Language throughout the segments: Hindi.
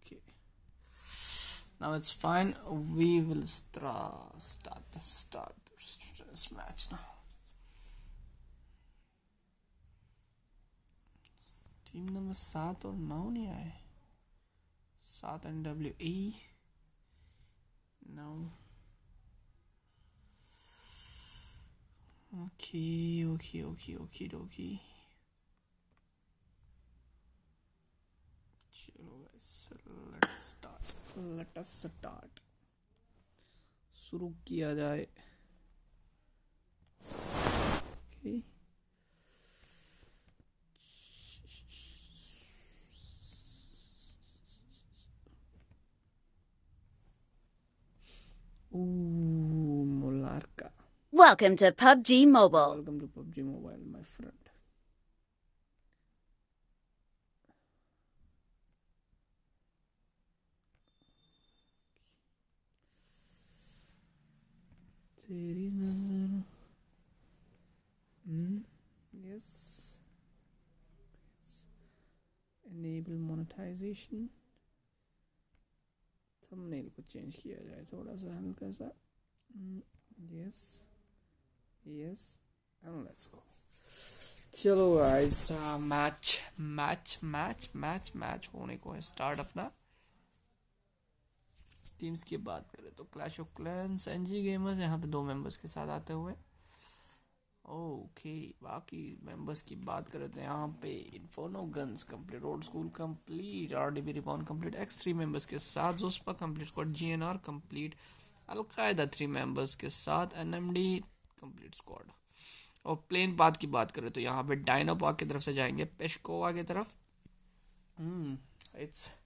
okay now it's fine we will start start this match now Team number seven or नौ नहीं आए सात N W Okay. Okay. Okay. Okay. Okay. so let's start let us start शुरू किया जाए okay. Ooh, Welcome to PUBG Mobile. Welcome to PUBG Mobile, my friend. तेरी नजर यस इनेबल मोनेटाइजेशन थंबनेल को चेंज किया जाए थोड़ा सा हल्का सा yes yes and let's go चलो guys match match match match match होने को है स्टार्ट अपना टीम्स की बात करें तो Clash of Clans N G gamers यहाँ पे दो मेंबर्स के साथ आते हुए ओके बाकी मेंबर्स की बात करें तो यहाँ पे इन्फोनो guns complete old school complete R D B reborn complete X three members के साथ जोस्पा complete Scout G N R complete अलकायदा थ्री मेंबर्स के साथ N M D complete squad और प्लेन पाथ की बात करें तो यहाँ पे डायनो पाक की तरफ से जाएंगे पेशकोवा की तरफ इट्स hmm,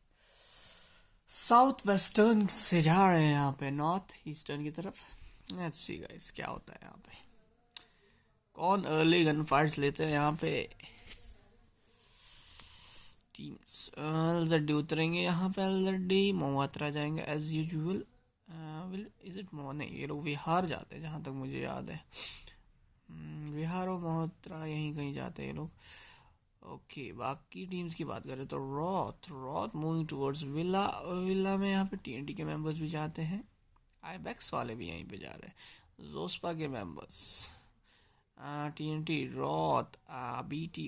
साउथ वेस्टर्न से जा रहे हैं यहाँ पे नॉर्थ ईस्टर्न की तरफ लेट्स सी गाइस क्या होता है यहाँ पे कौन अर्ली गन फाइट्स लेते हैं यहाँ पे टीम्स एलजेड उतरेंगे यहाँ पे एलजेड मोहतरा जाएंगे as usual will is it मोह नहीं ये लोग बिहार जाते हैं जहाँ तक मुझे याद है बिहार hmm, और मोहतरा यहीं कहीं जाते हैं ये लोग ओके बाकी टीम्स की बात करें तो Roth Roth moving towards villa villa में यहाँ पे टी के मेंबर्स भी जाते हैं आई वाले भी यहीं पे जा रहे हैं जोस्पा के members T Roth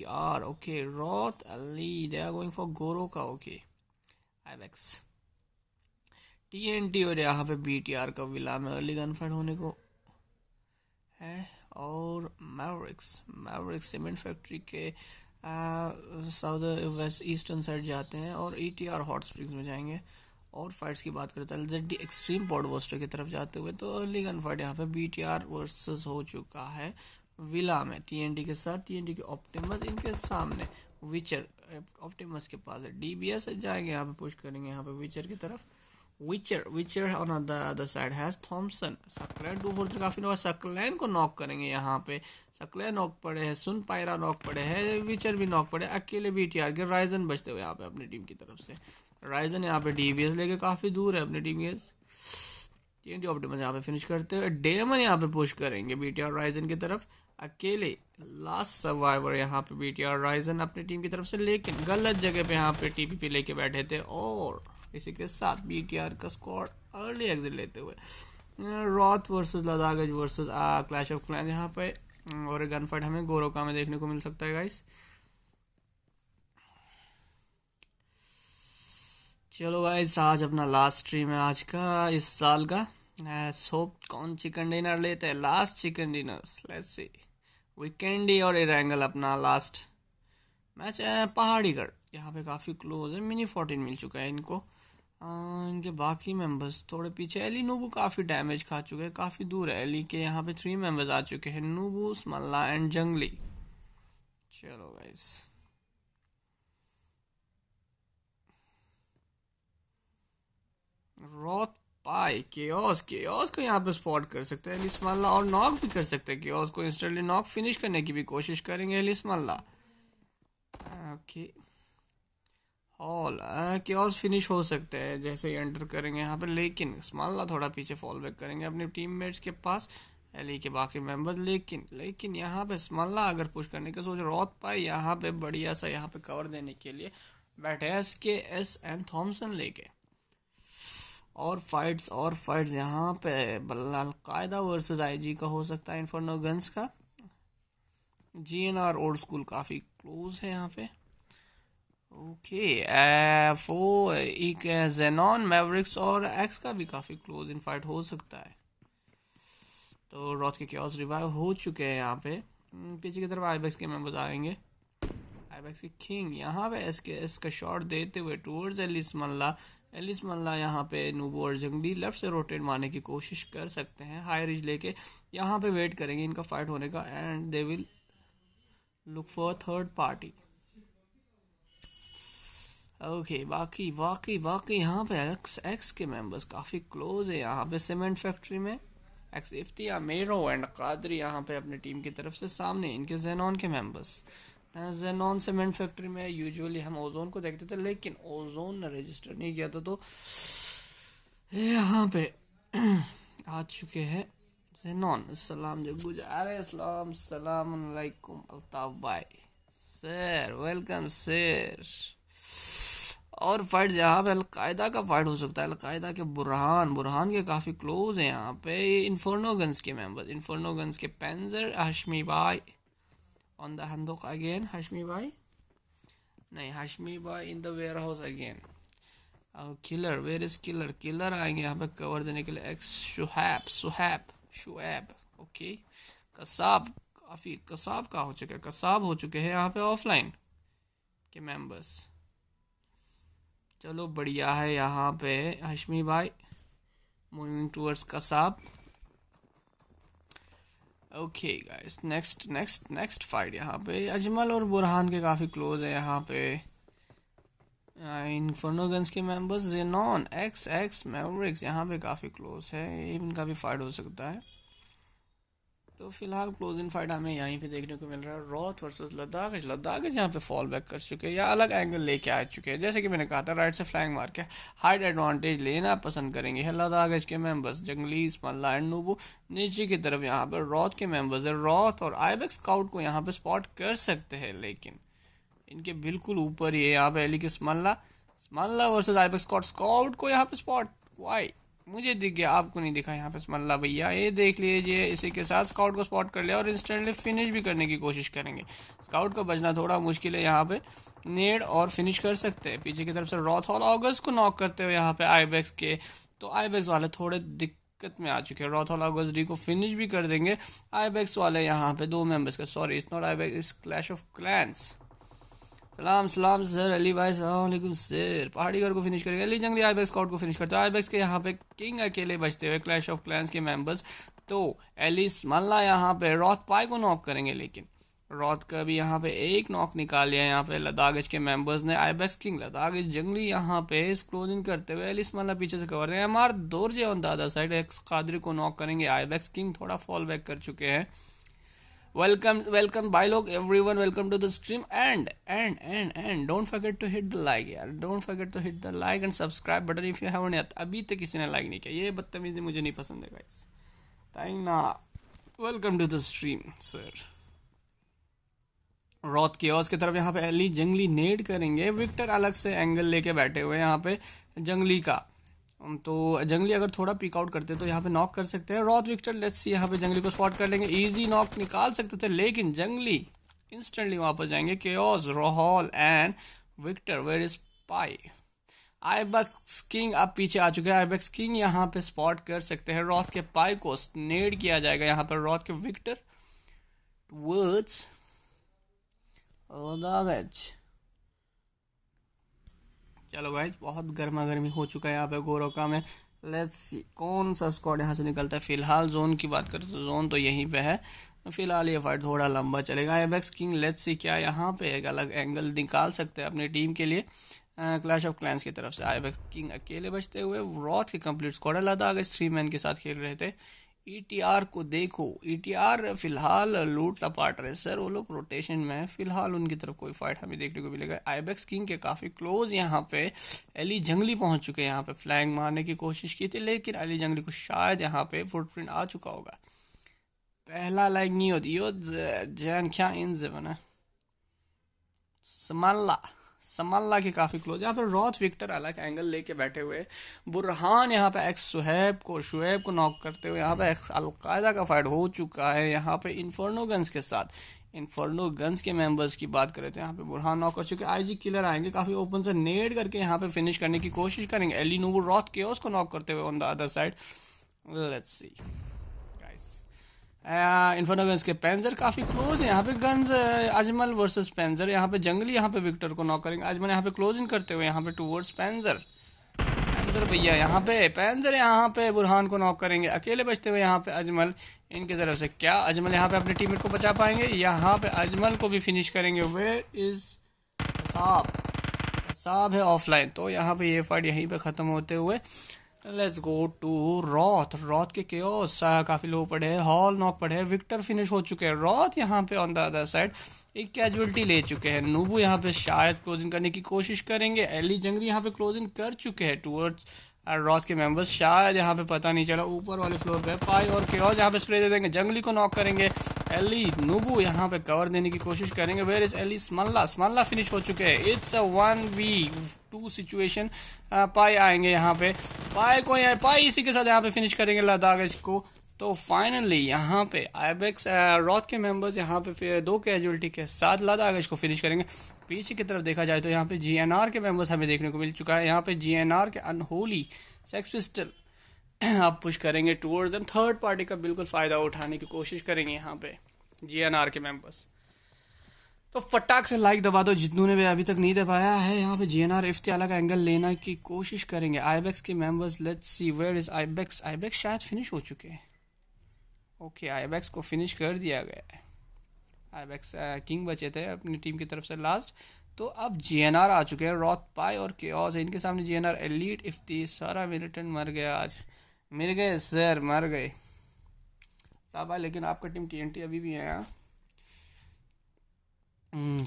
are okay Roth Ali they are going for गोरो का ओके आई एन टी और यहाँ पे आर का विला में अर्ली गनफाइट होने को है और मैवरिक्स मैवरिक्स सीमेंट फैक्ट्री के साउथ वेस्ट ईस्टर्न साइड जाते हैं और E T R hot springs में जाएंगे और फाइट्स की बात करें तो एल जेड डी एक्सट्रीम वोस्टर की तरफ जाते हुए तो अर्ली गन फाइट यहाँ पे बी टी आर वर्सेज हो चुका है विला में टी एन डी के साथ टी एन डी के ऑप्टिमस इनके सामने विचर ऑप्टिमस के पास है डी बी एस जाएंगे यहाँ पे पुश करेंगे यहाँ पे विचर की तरफ Witcher Witcher on the other side has Thomson Saqlain two four three काफी सकलैन को नॉक करेंगे यहाँ पे सकलैन नॉक पड़े हैं सुन पायरा नॉक पड़े हैं विचर भी नॉक पड़े अकेले भी टी आर के राइजन बचते हुए यहाँ पे अपनी टीम की तरफ से राइजन यहाँ पे डी लेके काफ़ी दूर है अपनी टीम के टी ऑप्टिमस यहाँ पे फिनिश करते हुए डेमन यहाँ पे पुश करेंगे बी टी आर राइजन की तरफ अकेले लास्ट सर्वाइवर यहाँ पे बी टी आर राइजन अपनी टीम की तरफ से लेकिन गलत जगह पे यहाँ पे टीपीपी लेके बैठे थे और इसी के साथ बी आर का स्कॉट अर्ली एग्जिट लेते हुए रॉथ वर्सेज लदागज वर्सेज क्लैश ऑफ क्लैन यहाँ पे और गन फाइट हमें गोरोका में देखने को मिल सकता है गाइस चलो गाइस आज अपना लास्ट स्ट्रीम है आज का इस साल का सोप कौन चिकन डिनर लेते हैं last chicken dinner let's see वीकेंडी और इरेंगल अपना लास्ट मैच है पहाड़ी यहाँ पे काफ़ी क्लोज है मिनी फोर्टीन मिल चुका है इनको हाँ, इनके बाकी मेंबर्स थोड़े पीछे एली नूबू काफ़ी डैमेज खा चुके हैं काफ़ी दूर है एली के यहाँ पे थ्री मेंबर्स आ चुके हैं नूबू स्मल्ला एंड जंगली चलो गाइस रोथ पाई केओस केओस को यहाँ पे स्पॉट कर सकते हैं एलिस और नॉक भी कर सकते हैं केओस को इंस्टेंटली नॉक फिनिश करने की भी कोशिश करेंगे एलिस मल्ला okay okay. All chaos finish हो सकते हैं जैसे ही एंटर करेंगे यहाँ पर लेकिन स्माला थोड़ा पीछे फॉल बैक करेंगे अपने टीम मेट्स के पास एली e के बाकी मेंबर्स लेकिन लेकिन यहाँ पे स्माला अगर पुश करने का सोच रोत पाए यहाँ पे बढ़िया सा यहाँ पे कवर देने के लिए बैठे एस के एस एंड थॉमसन लेके और फाइट्स और फाइट्स यहाँ पे बल्लाल वर्सेज़ आई आईजी का हो सकता है इन्फर्नो गन्स का G N R old school काफ़ी क्लोज है यहाँ पे ओके ओ uh, एक जेनॉन uh, मेवरिक्स और एक्स का भी काफ़ी क्लोज इन फाइट हो सकता है तो रॉथ के क्योस रिवाइव हो चुके हैं यहाँ पे हम्म, पीछे की तरफ आईबैक्स के मेम्बर्स आएंगे आईबैक्स के किंग यहाँ पे एस के एस का शॉट देते हुए टूवर्ड्स एलिस मल्ला एलिस मल्ला यहाँ पे नूबो और जंगली लेफ्ट से रोटेट मारने की कोशिश कर सकते हैं हाई रिज लेके यहाँ पे वेट करेंगे इनका फाइट होने का and they will look for third party okay बाकी बाकी वाकई यहाँ पे एक्स एक्स के मेंबर्स काफ़ी क्लोज है यहाँ पे सीमेंट फैक्ट्री में एक्स इफ्तिया मेरो एंड कादरी यहाँ पे अपनी टीम की तरफ से सामने इनके जेनॉन के मेंबर्स जेनॉन सीमेंट फैक्ट्री में यूजुअली हम ओजोन को देखते थे लेकिन ओजोन ने रजिस्टर नहीं किया था तो यहाँ पे आ चुके हैं जेनॉन सलाम जो गुजारे सलाम सलाम अलैकुम अल्ताफ भाई सर वेलकम सर और फ़ाइट जहाँ पे अलकायदा का फ़ाइट हो सकता है अलकायदा के बुरहान बुरहान के काफ़ी क्लोज हैं यहाँ पे ये के मेंबर इन्फोर्नो के पेंजर हशमी बाई ऑन द अगेन हशमी बाई नहीं हशमी बाई in the warehouse again और killer where is killer killer आएंगे यहाँ पे कवर देने के लिए एक्स शुहैब सुहैब शुहैब ओके कसाब काफ़ी कसाब का हो चुका है कसाब हो चुके हैं यहाँ पे ऑफलाइन के मेंबर्स चलो बढ़िया है यहाँ पे हशमी भाई moving towards Kasab okay guys next next next fight यहाँ पे अजमल और बुरहान के काफ़ी क्लोज है यहाँ पे uh, इनफर्नो गन्स के members Xenon X X Mavericks यहाँ पे काफ़ी क्लोज है इनका भी फाइट हो सकता है तो फिलहाल क्लोज इन फाइट हमें यहीं पे देखने को मिल रहा है रॉथ वर्सेस लद्दाख लद्दाख यहाँ पे फॉल बैक कर चुके हैं या अलग एंगल लेके आ चुके हैं जैसे कि मैंने कहा था राइट से फ्लैंग मार के हाइट एडवांटेज लेना पसंद करेंगे लद्दाख के मेंबर्स जंगली स्मल्ला एंड नूबू नीचे की तरफ यहाँ पर रॉथ के मेम्बर्स है रॉथ और आईबेक्स स्काउट को यहाँ पर स्पॉट कर सकते हैं लेकिन इनके बिल्कुल ऊपर ही है यहाँ पे एलिक स्मल्ला स्मल्ला वर्सेज आईबेक्स स्कॉट स्काउट को यहाँ पे स्पॉट वाई मुझे दिख गया आपको नहीं दिखा यहाँ पे मल्ला भैया ये देख लीजिए इसी के साथ स्काउट को स्पॉट कर लिया और इंस्टेंटली फिनिश भी करने की कोशिश करेंगे स्काउट का बचना थोड़ा मुश्किल है यहाँ पे नेड और फिनिश कर सकते हैं पीछे की तरफ से रॉथ हॉल ऑगस्ट को नॉक करते हुए यहाँ पे आईबैक्स के तो आईबैक्स वाले थोड़े दिख दिक्कत में आ चुके हैं रॉथॉल ऑगस्ट डी को फिनिश भी कर देंगे आईबैक्स वाले यहाँ पे दो मेंबर्स का sorry it's not Ibex is Clash of Clans सलाम सलाम सर अली भाई सलामकुम सर पहाड़ी घर को फिनिश करेगा अली जंगली आई बैक्स को फिनिश करता है बैक्स के यहाँ पे किंग अकेले बचते हुए क्लैश ऑफ क्लैंस के मेंबर्स तो एलिस मल्ला यहाँ पे रॉथ पाई को नॉक करेंगे लेकिन रॉथ का भी यहाँ पे एक नॉक निकाल लिया यहाँ पे लद्दाख के मेंबर्स ने आईबैक्स किंग लद्दाख जंगली यहाँ पे क्लोजिंग करते हुए एलिस मल्ला पीछे से कवर रहे हैं हमार दोरजे ऑन दादा साइड एक्स कादरी को नॉक करेंगे आईबैक्स किंग थोड़ा फॉल बैक कर चुके हैं वेलकम वेलकम बाई लोक every welcome to the stream and and and and don't forget to hit the like यार don't forget to hit the like and subscribe button if you have on अभी तक किसी ने लाइक नहीं किया ये बदतमीजी मुझे नहीं पसंद है गाइस थैंक नाला welcome to the stream sir Roth के की तरफ यहाँ पे अली जंगली नेड करेंगे विक्टर अलग से एंगल लेके बैठे हुए यहाँ पे जंगली का तो जंगली अगर थोड़ा पिकआउट करते तो यहाँ पे नॉक कर सकते हैं रॉथ विक्टर लेट्स सी यहाँ पे जंगली को स्पॉट कर लेंगे इजी नॉक निकाल सकते थे लेकिन जंगली इंस्टेंटली वहाँ पर जाएंगे केओस रोहॉल एंड विक्टर वेर इज पाई आईबक्स किंग अब पीछे आ चुके हैं आईबक्स किंग यहाँ पे स्पॉट कर सकते हैं रॉथ के पाई को स्नेड किया जाएगा यहाँ पर रॉथ के विक्टर वर्ड्स चलो भाई बहुत गर्मा गर्मी हो चुका है यहाँ पे गोरोका में लेट्स सी कौन सा स्क्वाड यहाँ से निकलता है फिलहाल जोन की बात करें तो जोन तो यहीं पे है फिलहाल ये फाइट थोड़ा लंबा चलेगा एवेक्स किंग लेट्स सी क्या यहाँ पे एक अलग एंगल निकाल सकते हैं अपनी टीम के लिए क्लैश ऑफ क्लैंस की तरफ से आईबेक्स किंग अकेले बचते हुए रॉथ के स्कॉड स्क्वाड लदाख अगर थ्री मैन के साथ खेल रहे थे ईटीआर e को देखो ईटीआर e फिलहाल लूट लपाट रहे सर वो लोग रोटेशन में है फिलहाल उनकी तरफ कोई फाइट हमें देखने को मिलेगा आईबेक्स किंग के काफ़ी क्लोज यहाँ पे अली जंगली पहुँच चुके हैं यहाँ पे फ्लैंग मारने की कोशिश की थी लेकिन अली जंगली को शायद यहाँ पे फुटप्रिंट आ चुका होगा पहला लाइक नहीं होती यो जैन क्या इन जेवन है समल्ला समल्ला के काफ़ी क्लोज यहाँ पर रॉथ विक्टर अलग एंगल लेके बैठे हुए बुरहान यहाँ पे एक्स सुहैब को शुहेब को नॉक करते हुए यहाँ पे एक्स अलकायदा का फाइट हो चुका है यहाँ पे इन्फर्नो गन्स के साथ इन्फर्नो गन्स के मेंबर्स की बात करें तो यहाँ पे बुरहान नॉक कर चुके आईजी किलर आएंगे काफ़ी ओपन से नेट करके यहाँ पे फिनिश करने की कोशिश करेंगे एलिनोवो रॉथ के उसको नॉक करते हुए on the other side let's see Inferno guns के पेंजर काफ़ी क्लोज है यहाँ पे गन्स अजमल वर्सेस पेंजर यहाँ पे जंगली यहाँ पे विक्टर को नॉक करेंगे अजमल यहाँ पे क्लोज इन करते हुए यहाँ पे टूवर्ड्स पेंजर पेंजर भैया यहाँ पे पेंजर यहाँ पे बुरहान को नॉक करेंगे अकेले बचते हुए यहाँ पे अजमल इनकी तरफ से क्या अजमल यहाँ पे अपने टीम को बचा पाएंगे यहाँ पे अजमल को भी फिनिश करेंगे वे इज़ साफ साफ है ऑफलाइन तो यहाँ पे ये फाइट यहीं पर ख़त्म होते हुए लेट्स गो टू रॉथ रॉथ के केओस काफ़ी लोग पढ़े हॉल नॉक पढ़े विक्टर फिनिश हो चुके हैं रॉथ यहाँ पे ऑन द अदर साइड एक कैजुअलिटी ले चुके हैं नूबू यहाँ पे शायद क्लोजिंग करने की कोशिश करेंगे एली जंगली यहाँ पे क्लोजिंग कर चुके हैं टूवर्ड्स रॉथ के मेंबर्स शायद यहाँ पे पता नहीं चला ऊपर वाले फ्लोर पे पाई और के और यहाँ पे स्प्रे दे देंगे जंगली को नॉक करेंगे एली नुबू यहाँ पे कवर देने की कोशिश करेंगे वेर इज एली स्मल्ला स्मल्ला फिनिश हो चुके हैं it's a one V two situation पाई आएंगे यहाँ पे पाई को यहाँ पाई इसी के साथ यहाँ पे फिनिश करेंगे लद्दाख को तो फाइनली यहाँ पे आईबेक्स रॉथ uh, के मेंबर्स यहाँ पे फिर दो कैजुअलिटी के साथ लादा लादागज को फिनिश करेंगे पीछे की तरफ देखा जाए तो यहाँ पे जीएनआर के मेंबर्स हमें देखने को मिल चुका है यहाँ पे जीएनआर के अनहोली सेक्स पिस्टल आप पुश करेंगे टूवर्ड्स दम थर्ड पार्टी का बिल्कुल फ़ायदा उठाने की कोशिश करेंगे यहाँ पे जी के मेंबर्स तो फटाक से लाइक दबा दो जितनों ने भी अभी तक नहीं दबाया है यहाँ पे जी एन आर इफ्तियाला का एंगल लेना की कोशिश करेंगे आईबेक्स के members let's see where is Ibex Ibex शायद फिनिश हो चुके हैं ओके आईबैक्स को फिनिश कर दिया गया है आईबैक्स किंग uh, बचे थे अपनी टीम की तरफ से लास्ट तो अब जे आ चुके हैं रॉथ पाई और क्योज इनके सामने J N R Elite Ifti सारा मिलिटन मर गया आज मिल गए सर मर गए साबा लेकिन आपका टीम टी अभी भी है यहाँ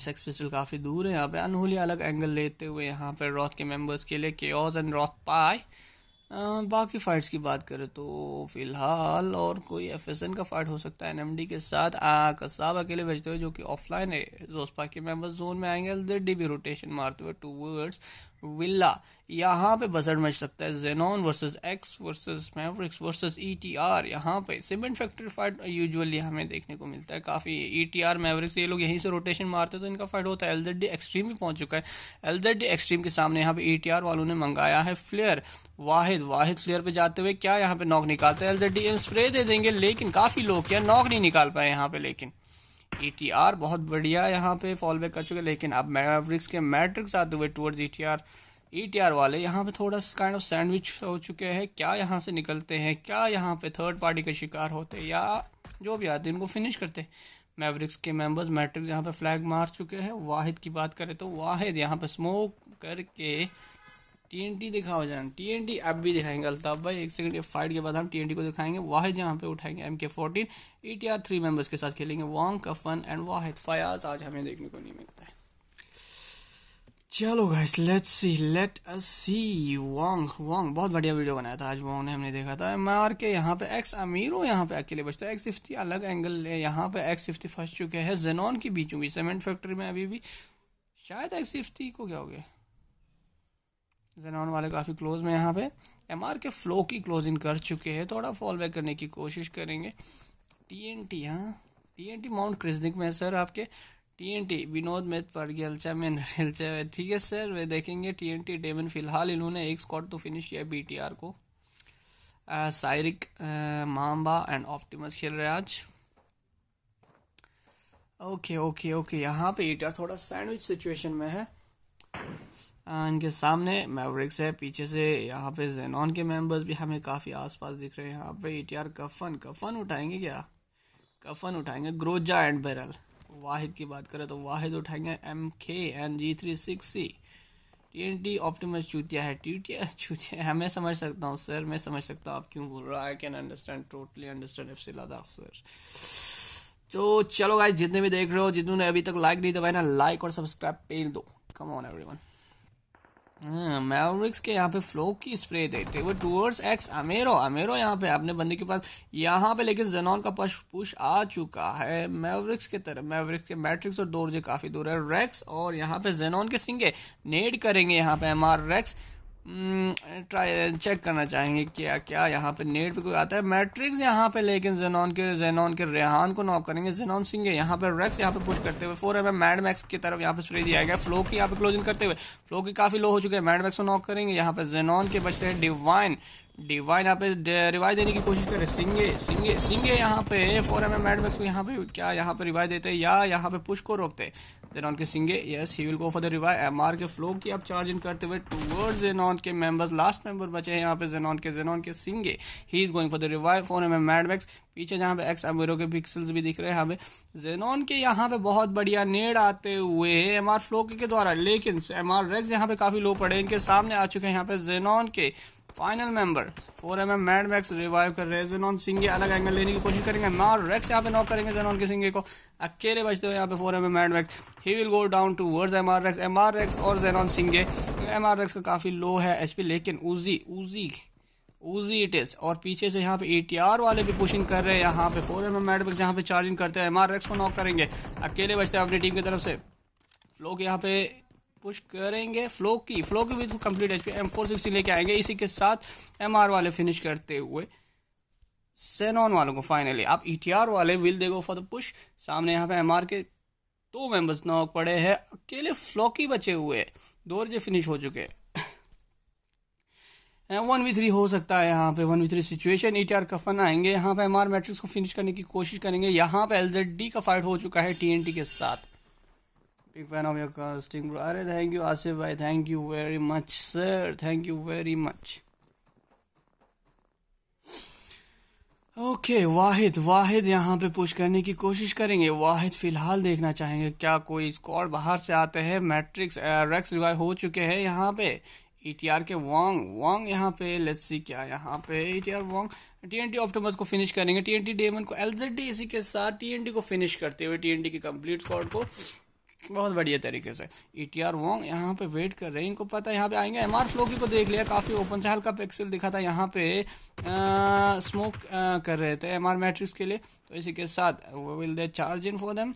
सेक्स पिस्टल काफ़ी दूर है यहाँ पे अनहोली अलग एंगल लेते हुए यहाँ पर रॉथ के मेंबर्स के लिए क्योज एंड रॉथ पाई बाकी फ़ाइट्स की बात करें तो फ़िलहाल और कोई एफ का फ़ाइट हो सकता है एन के साथ कसाब अकेले भेजते हुए जो कि ऑफलाइन है जोसपा के मेम्बर्स जोन में आएंगे डी भी रोटेशन मारते हुए टू वर्ड्स विल्ला यहाँ पे बजट मच सकता है Xenon versus X versus Mavericks versus ETR यहाँ पे सीमेंट फैक्ट्री फाइट यूजुअली हमें देखने को मिलता है काफ़ी ईटीआर मैवरिक्स ये लोग यहीं से रोटेशन मारते हैं तो इनका फाइट होता है एलजेड एक्सट्रीम भी पहुंच चुका है एलजेड एक्सट्रीम के सामने यहाँ पे ईटीआर e वालों ने मंगाया है फ्लेयर वाहिद वाहिद फ्लेयर पे जाते हुए क्या यहाँ पे नॉक निकालता है एलजेड स्प्रे दे देंगे लेकिन काफ़ी लोग क्या नॉक नहीं निकाल पाए यहाँ पे लेकिन ई टी आर बहुत बढ़िया यहाँ पे फॉल बैक कर चुके हैं लेकिन अब मैवरिक्स के मैट्रिक्स आते हुए towards E T R E T R वाले यहाँ पे थोड़ा काइंड ऑफ सैंडविच हो चुके हैं क्या यहाँ से निकलते हैं क्या यहाँ पे थर्ड पार्टी का शिकार होते या जो भी आते हैं उनको फिनिश करते मैवरिक्स के मेंबर्स मैट्रिक्स यहाँ पे फ्लैग मार चुके हैं वाहिद की बात करें तो वाहिद यहाँ पे स्मोक करके टी दिखाओ जान टीएनटी अब भी दिखाएंगे अल्ताफ भाई एक सेकंड फाइट के बाद हम टीएनटी को दिखाएंगे वाहिद यहाँ पे उठाएंगे M K fourteen E T R three members के साथ खेलेंगे वॉन्ग कफन एंड वाहिद फयाज आज हमें देखने को नहीं मिलता है चलो guys let's see let us see Wong Wong बहुत बढ़िया वीडियो बनाया था आज वॉन्ग ने हमने देखा था मार के यहाँ पे एक्स अमीरो यहाँ पे अकेले बचता है एक्स फिफ्टी अलग एंगल है यहाँ पे एक्स फिफ्टी फंस चुके हैं जेनॉन की बीचों बीच सीमेंट फैक्ट्री में अभी भी शायद एक्स फिफ्टी को क्या हो गया जेनॉन वाले काफ़ी क्लोज में यहाँ पे एम के फ्लो की क्लोजिंग कर चुके हैं थोड़ा फॉल बैक करने की कोशिश करेंगे टी एन टी हाँ T N T Mount Kreznic में सर आपके टी एन टी विनोद में परगेलचा में ठीक है सर वे देखेंगे टी एन टी डेमन फिलहाल इन्होंने एक स्कॉट तो फिनिश किया बी टी आर को आ, साइरिक एंड ऑप्टिमस खेल रहे आज ओके ओके ओके यहाँ पे ईटा थोड़ा सैंडविच सिचुएशन में है इनके सामने मैवरिक्स है पीछे से यहाँ पे जेनॉन के मेंबर्स भी हमें काफ़ी आसपास दिख रहे हैं यहाँ पे ईटीआर कफन कफन उठाएंगे क्या कफन उठाएंगे ग्रोजा एंड बैरल वाहिद की बात करें तो वाहिद उठाएंगे M K N G three six C T N T Optimus चूतिया है टी चूतिया है मैं समझ सकता हूँ सर मैं समझ सकता हूँ आप क्यों बोल रहा है I can understand totally understand F सिलादा सर तो चलो भाई जितने भी देख रहे हो जितने अभी तक लाइक नहीं दबाए ना लाइक और सब्सक्राइब पेल दो come on everyone Mavericks हाँ, के यहाँ पे फ्लो की स्प्रे देते हुए टूवर्ड्स एक्स अमेरो अमेरो यहाँ पे अपने बंदे के पास यहाँ पे लेकिन जेनॉन का पश पुश आ चुका है मैवरिक्स के तरफ मैवरिक्स के मैट्रिक्स और दौर काफ़ी दूर है रेक्स और यहाँ पे जेनॉन के सिंगे नेड करेंगे यहाँ पे एम आर रेक्स ट्राई हम्म, चेक करना चाहेंगे क्या क्या यहाँ पे नेट पे कोई आता है मैट्रिक्स यहाँ पे लेकिन जेनॉन के जेनॉन के रेहान को नॉक करेंगे जेनॉन सिंह यहाँ पे रेक्स यहाँ पे पुश करते हुए four M M mad Max की तरफ यहाँ पे स्प्रे दिया गया फ्लो की यहाँ पे क्लोजिंग करते हुए फ्लो की काफ़ी लो हो चुके हैं मैड मैक्स को नॉक करेंगे यहाँ पे जेनॉन के बचते हैं डिवाइन डिवाइन यहाँ पे रिवाइव देने की कोशिश करे सिंगे सिंगे सिंगे यहाँ पे फोर एम एम एडमेक्स को यहाँ पे क्या यहाँ पे रिवाइव देते हैं या यहाँ पे पुश को रोकते देन ऑन के Singe yes he will go for the revive M R के फ्लो की आप चार्ज इन करते हुए टूवर्ड जेन ऑन के मेंबर्स लास्ट मेंबर बचे हैं यहाँ पे जेन ऑन के जेन ऑन के Singe he is going for the revive four M M Mad Max पीछे जहाँ पे एक्स एमरो के पिक्सल्स भी दिख रहे हैं यहाँ पे जेनॉन के यहाँ पे बहुत बढ़िया नेड आते हुए एम आर फ्लो के द्वारा लेकिन एम आर रेक्स यहाँ पे काफ़ी लो पड़े इनके सामने आ चुके हैं यहाँ पे जेनॉन के final member 4 M M mad Max revive कर रहे हैं जेनॉन सिंगे अलग एंगल लेने की कोशिश करेंगे मार रेक्स यहाँ पे नॉक करेंगे जेनॉन के सिंगे को अकेले बचते हुए यहाँ पे 4 M M mad Max he will go down towards M R Rex M R Rex और Xenon Singe M R Rex का काफ़ी लो है एच पी लेकिन ऊजी ऊजी उजी इट इज़ और पीछे से यहाँ पे ए वाले भी पुशिंग कर रहे हैं यहाँ पे फोर एम एम मैक्स यहाँ पे चार्जिंग करते हैं एम आर रेक्स को नॉक करेंगे अकेले बचते हैं अपनी टीम की तरफ से फ्लो के यहाँ पे पुश करेंगे flow Flowky Flowky with complete H P M four sixty लेके आएंगे इसी के साथ एम आर वाले फिनिश करते हुए सेनॉन वालों को फाइनली आप ई टी आर वाले will they go for the push सामने यहाँ पे एम आर के दो मेंबर्स नॉक पड़े हैं अकेले फ्लॉकी बचे हुए दो रजे फिनिश हो चुके हैं वन वी थ्री हो सकता है यहाँ पे one v three situation E T R का फन आएंगे यहाँ पे एम आर मैट्रिक्स को फिनिश करने की कोशिश करेंगे यहाँ पे एल जेड डी का फाइट हो चुका है टी एन टी के साथ big fan of your casting bro अरे थैंक यू आसिफ भाई thank you very much sir thank you very much okay Wahid Wahid यहाँ पे पुश करने की कोशिश करेंगे वाहिद फ़िलहाल देखना चाहेंगे क्या कोई स्कॉड बाहर से आते हैं मैट्रिक्स रेक्स रिवाइव हो चुके हैं यहाँ पे ईटीआर e के वांग वांग यहाँ पे लेट्स सी क्या यहाँ पे ईटीआर वांग टीएनटी ऑप्टोमस को फिनिश करेंगे टीएनटी डेमन को एलजेडी इसी के साथ टीएनटी को फिनिश करते हुए टीएनटी के कंप्लीट स्कॉड को बहुत बढ़िया तरीके से ई टी आर वोंग यहाँ पे वेट कर रहे हैं इनको पता है यहाँ पे आएंगे एम आर फ्लोकी को देख लिया काफ़ी ओपन से हल्का पिक्सल दिखा था यहाँ पे आ, स्मोक आ, कर रहे थे एम आर मैट्रिक्स के लिए तो इसी के साथ will they charge in for them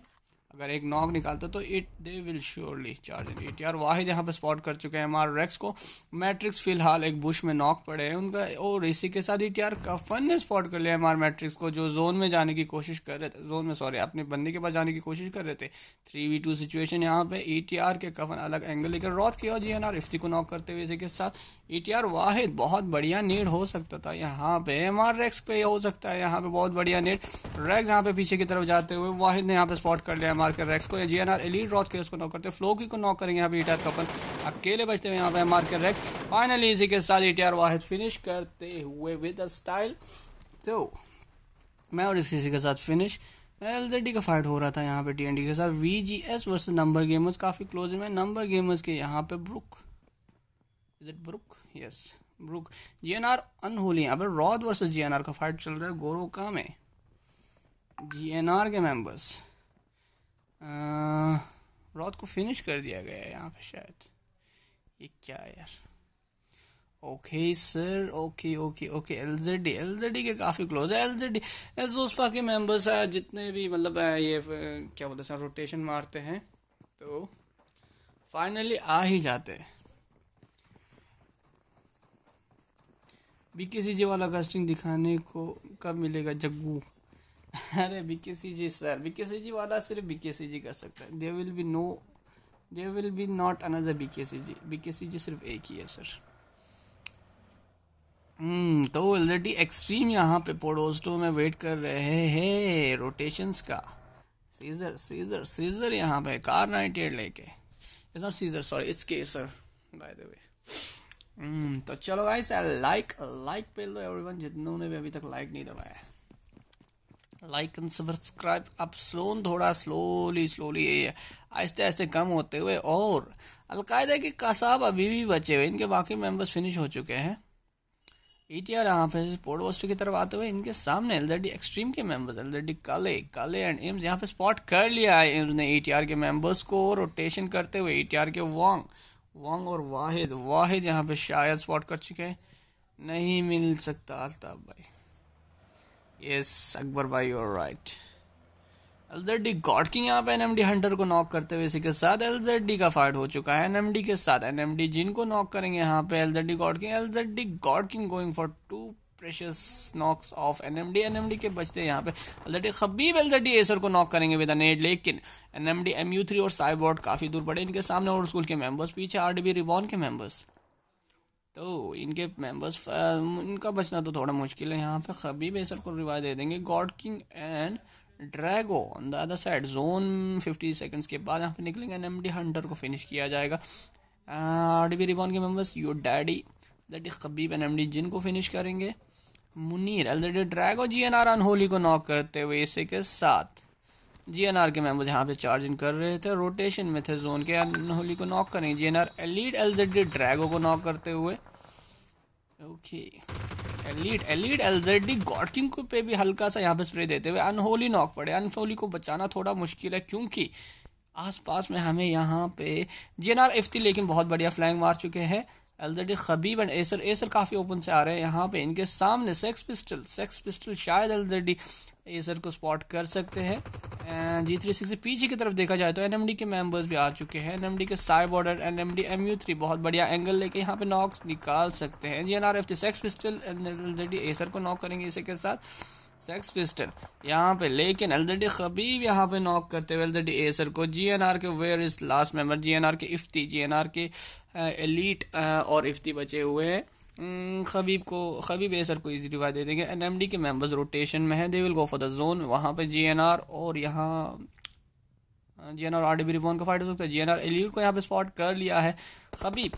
अगर एक नॉक निकालता तो it they will surely charge in it यार वाहिद यहाँ पे स्पॉट कर चुके हैं एम आर रेक्स को मैट्रिक्स फिलहाल एक बुश में नॉक पड़े हैं उनका और इसी के साथ इट यार कफन ने स्पॉट कर लिया एम आर मैट्रिक्स को जो जोन में जाने की कोशिश कर रहे थे जोन में सॉरी अपने बंदे के पास जाने की कोशिश कर रहे थे थ्री वी टू सिचुएशन यहाँ पे ई टी आर के कफन अलग एंगल लेकर रॉथ की और जी एन आर इफ्ती को नॉक करते हुए इसी के साथ ई टी आर वाहिद बहुत बढ़िया नेट हो सकता था यहाँ पे एम आर रेक्स पे हो सकता है यहाँ पे बहुत बढ़िया नेट रेक्स यहाँ पे पीछे की तरफ जाते हुए वाहिद ने यहाँ पे स्पॉट कर लिया एम आर रेक्स को या G N R Elite Roth के उसको नॉक करते हैं फ्लोकी को नॉक करेंगे e यहाँ पे ई कफन अकेले बचते हुए यहाँ पे एम आर रेक्स फाइनली इसी के साथ ई e वाहिद फिनिश करते हुए विद स्टाइल तो मैं और इसी के साथ फिनिश एल का फाइट हो रहा था यहाँ पे टी के साथ V G S versus number gamers काफ़ी क्लोज में नंबर गेमर्स के यहाँ पे Brook is it Brook yes Brook G N R Unholy यहाँ पे Roth versus G N R का फाइट चल रहा है गोरोका में जी एन आर के मेंबर्स रात को फिनिश कर दिया गया है यहाँ पे शायद ये क्या है यार okay sir okay okay okay LZD LZD के काफ़ी क्लोज है एलजेडी पा के मेंबर्स जितने भी मतलब ये क्या बोलते हैं रोटेशन मारते हैं तो फाइनली आ ही जाते हैं बीके जी वाला कास्टिंग दिखाने को कब मिलेगा जग्गू अरे सी जी सर सी जी वाला सिर्फ सी जी कर सकता है there will be no there will be not another C G C G सिर्फ एक ही है सर hmm, तो ऑलरेडी एक्सट्रीम यहाँ पे पोडोस्टो में वेट कर रहे हैं रोटेशंस का सीजर सीजर सीजर यहाँ पे कार नाइट एट लेके it's not Caesar sorry it's के सर बाय द वे तो चलो गाइस लाइक लाइक पे लो एवरीवन जितनों ने भी अभी तक लाइक नहीं दबाया लाइक एंड सब्सक्राइब अब स्लोन थोड़ा स्लोली स्लोली आहिस्ते आहिस्ते कम होते हुए और अलकायदा के कसाब अभी भी बचे हुए इनके बाकी मेंबर्स फिनिश हो चुके हैं ई टी आर यहाँ पे स्पोर्ट वोस्ट की तरफ आते हुए इनके सामने एलजेडी एक्सट्रीम के मेंबर्स एलजेडी काले काले एंड एम्स यहाँ पे स्पॉट कर लिया है एम्स ने ई टी आर के मेंबर्स को रोटेशन करते हुए ई टी आर के वांग वांग और वाहिद वाहिद यहाँ पे शायद स्पॉट कर चुके हैं नहीं मिल सकता अल्ताफ भाई यस अकबर भाई और राइट एल डी गॉड की यहाँ पे डी हंटर को नॉक करते हुए इसी के साथ एल डी का फाइट हो चुका है एनएमडी के साथ एनएमडी डी जिनको नॉक करेंगे यहाँ पे L D God King L D God King going for two precious knocks off N N M D M D के बचते यहाँ पे L already Khabib L already Acer को नॉक करेंगे विद नेड लेकिन एनएमडी एमयू थ्री और साइबॉट काफी दूर पड़े इनके सामने और स्कूल के मेंबर्स पीछे आर बी रिबॉन के मेंबर्स तो इनके मेंबर्स इनका बचना तो थोड़ा मुश्किल है यहाँ पे खबीब एसर को रिवाज दे देंगे God King and Drago on the other side zone fifty seconds के बाद यहाँ पे निकलेंगे एन एम डी हंटर को फिनिश किया जाएगा आर डी बी रिबॉन के members your daddy that is Khabib N M D जिन को फिनिश करेंगे Munir L Drago G N R Unholy को नॉक करते हुए इसी के साथ जीएनआर के मेंबर्स यहाँ पे चार्ज इन कर रहे थे रोटेशन में थे जोन के होली को नॉक करें जीएनआर एलीट एलजेड ड्रैगो को नॉक करते हुए okay Elite Elite LZD God king को पे भी हल्का सा यहाँ पे स्प्रे देते हुए अनहोली नॉक पड़े अनहोली को बचाना थोड़ा मुश्किल है क्योंकि आसपास में हमें यहाँ पे जी एन आर इफ्ती लेकिन बहुत बढ़िया फ्लैंग मार चुके हैं L Z D Khabib and Acer Acer काफ़ी ओपन से आ रहे हैं यहाँ पे इनके सामने सेक्स पिस्टल सेक्स पिस्टल शायद एलजेडी एसर को स्पॉट कर सकते हैं जी थ्री सिक्स पीछे की तरफ देखा जाए तो एन के मेंबर्स भी आ चुके हैं एन के side border N M D M U three बहुत बढ़िया एंगल लेके यहाँ पे नॉक्स निकाल सकते हैं G N R F three Sex Pistol Acer को नॉक करेंगे इसी के साथ सेक्स पिस्टल यहाँ पे लेकिन एलजेडी खबीब यहाँ पे नॉक करते हुए एलजेडी एसर को R K where is last member R के Ifti R K Elite uh, uh, और इफ्ती बचे हुए हैं खबीब hmm, को खबीब एसर को इजी रिवाज दे देंगे एन एम डी के मेम्बर्स रोटेशन में है they will go for the zone वहाँ पर जी एन आर और यहाँ G N R R D B Reborn का फाइट हो सकता है जी एन आर एलियूट को यहाँ पे स्पॉट कर लिया है खबीब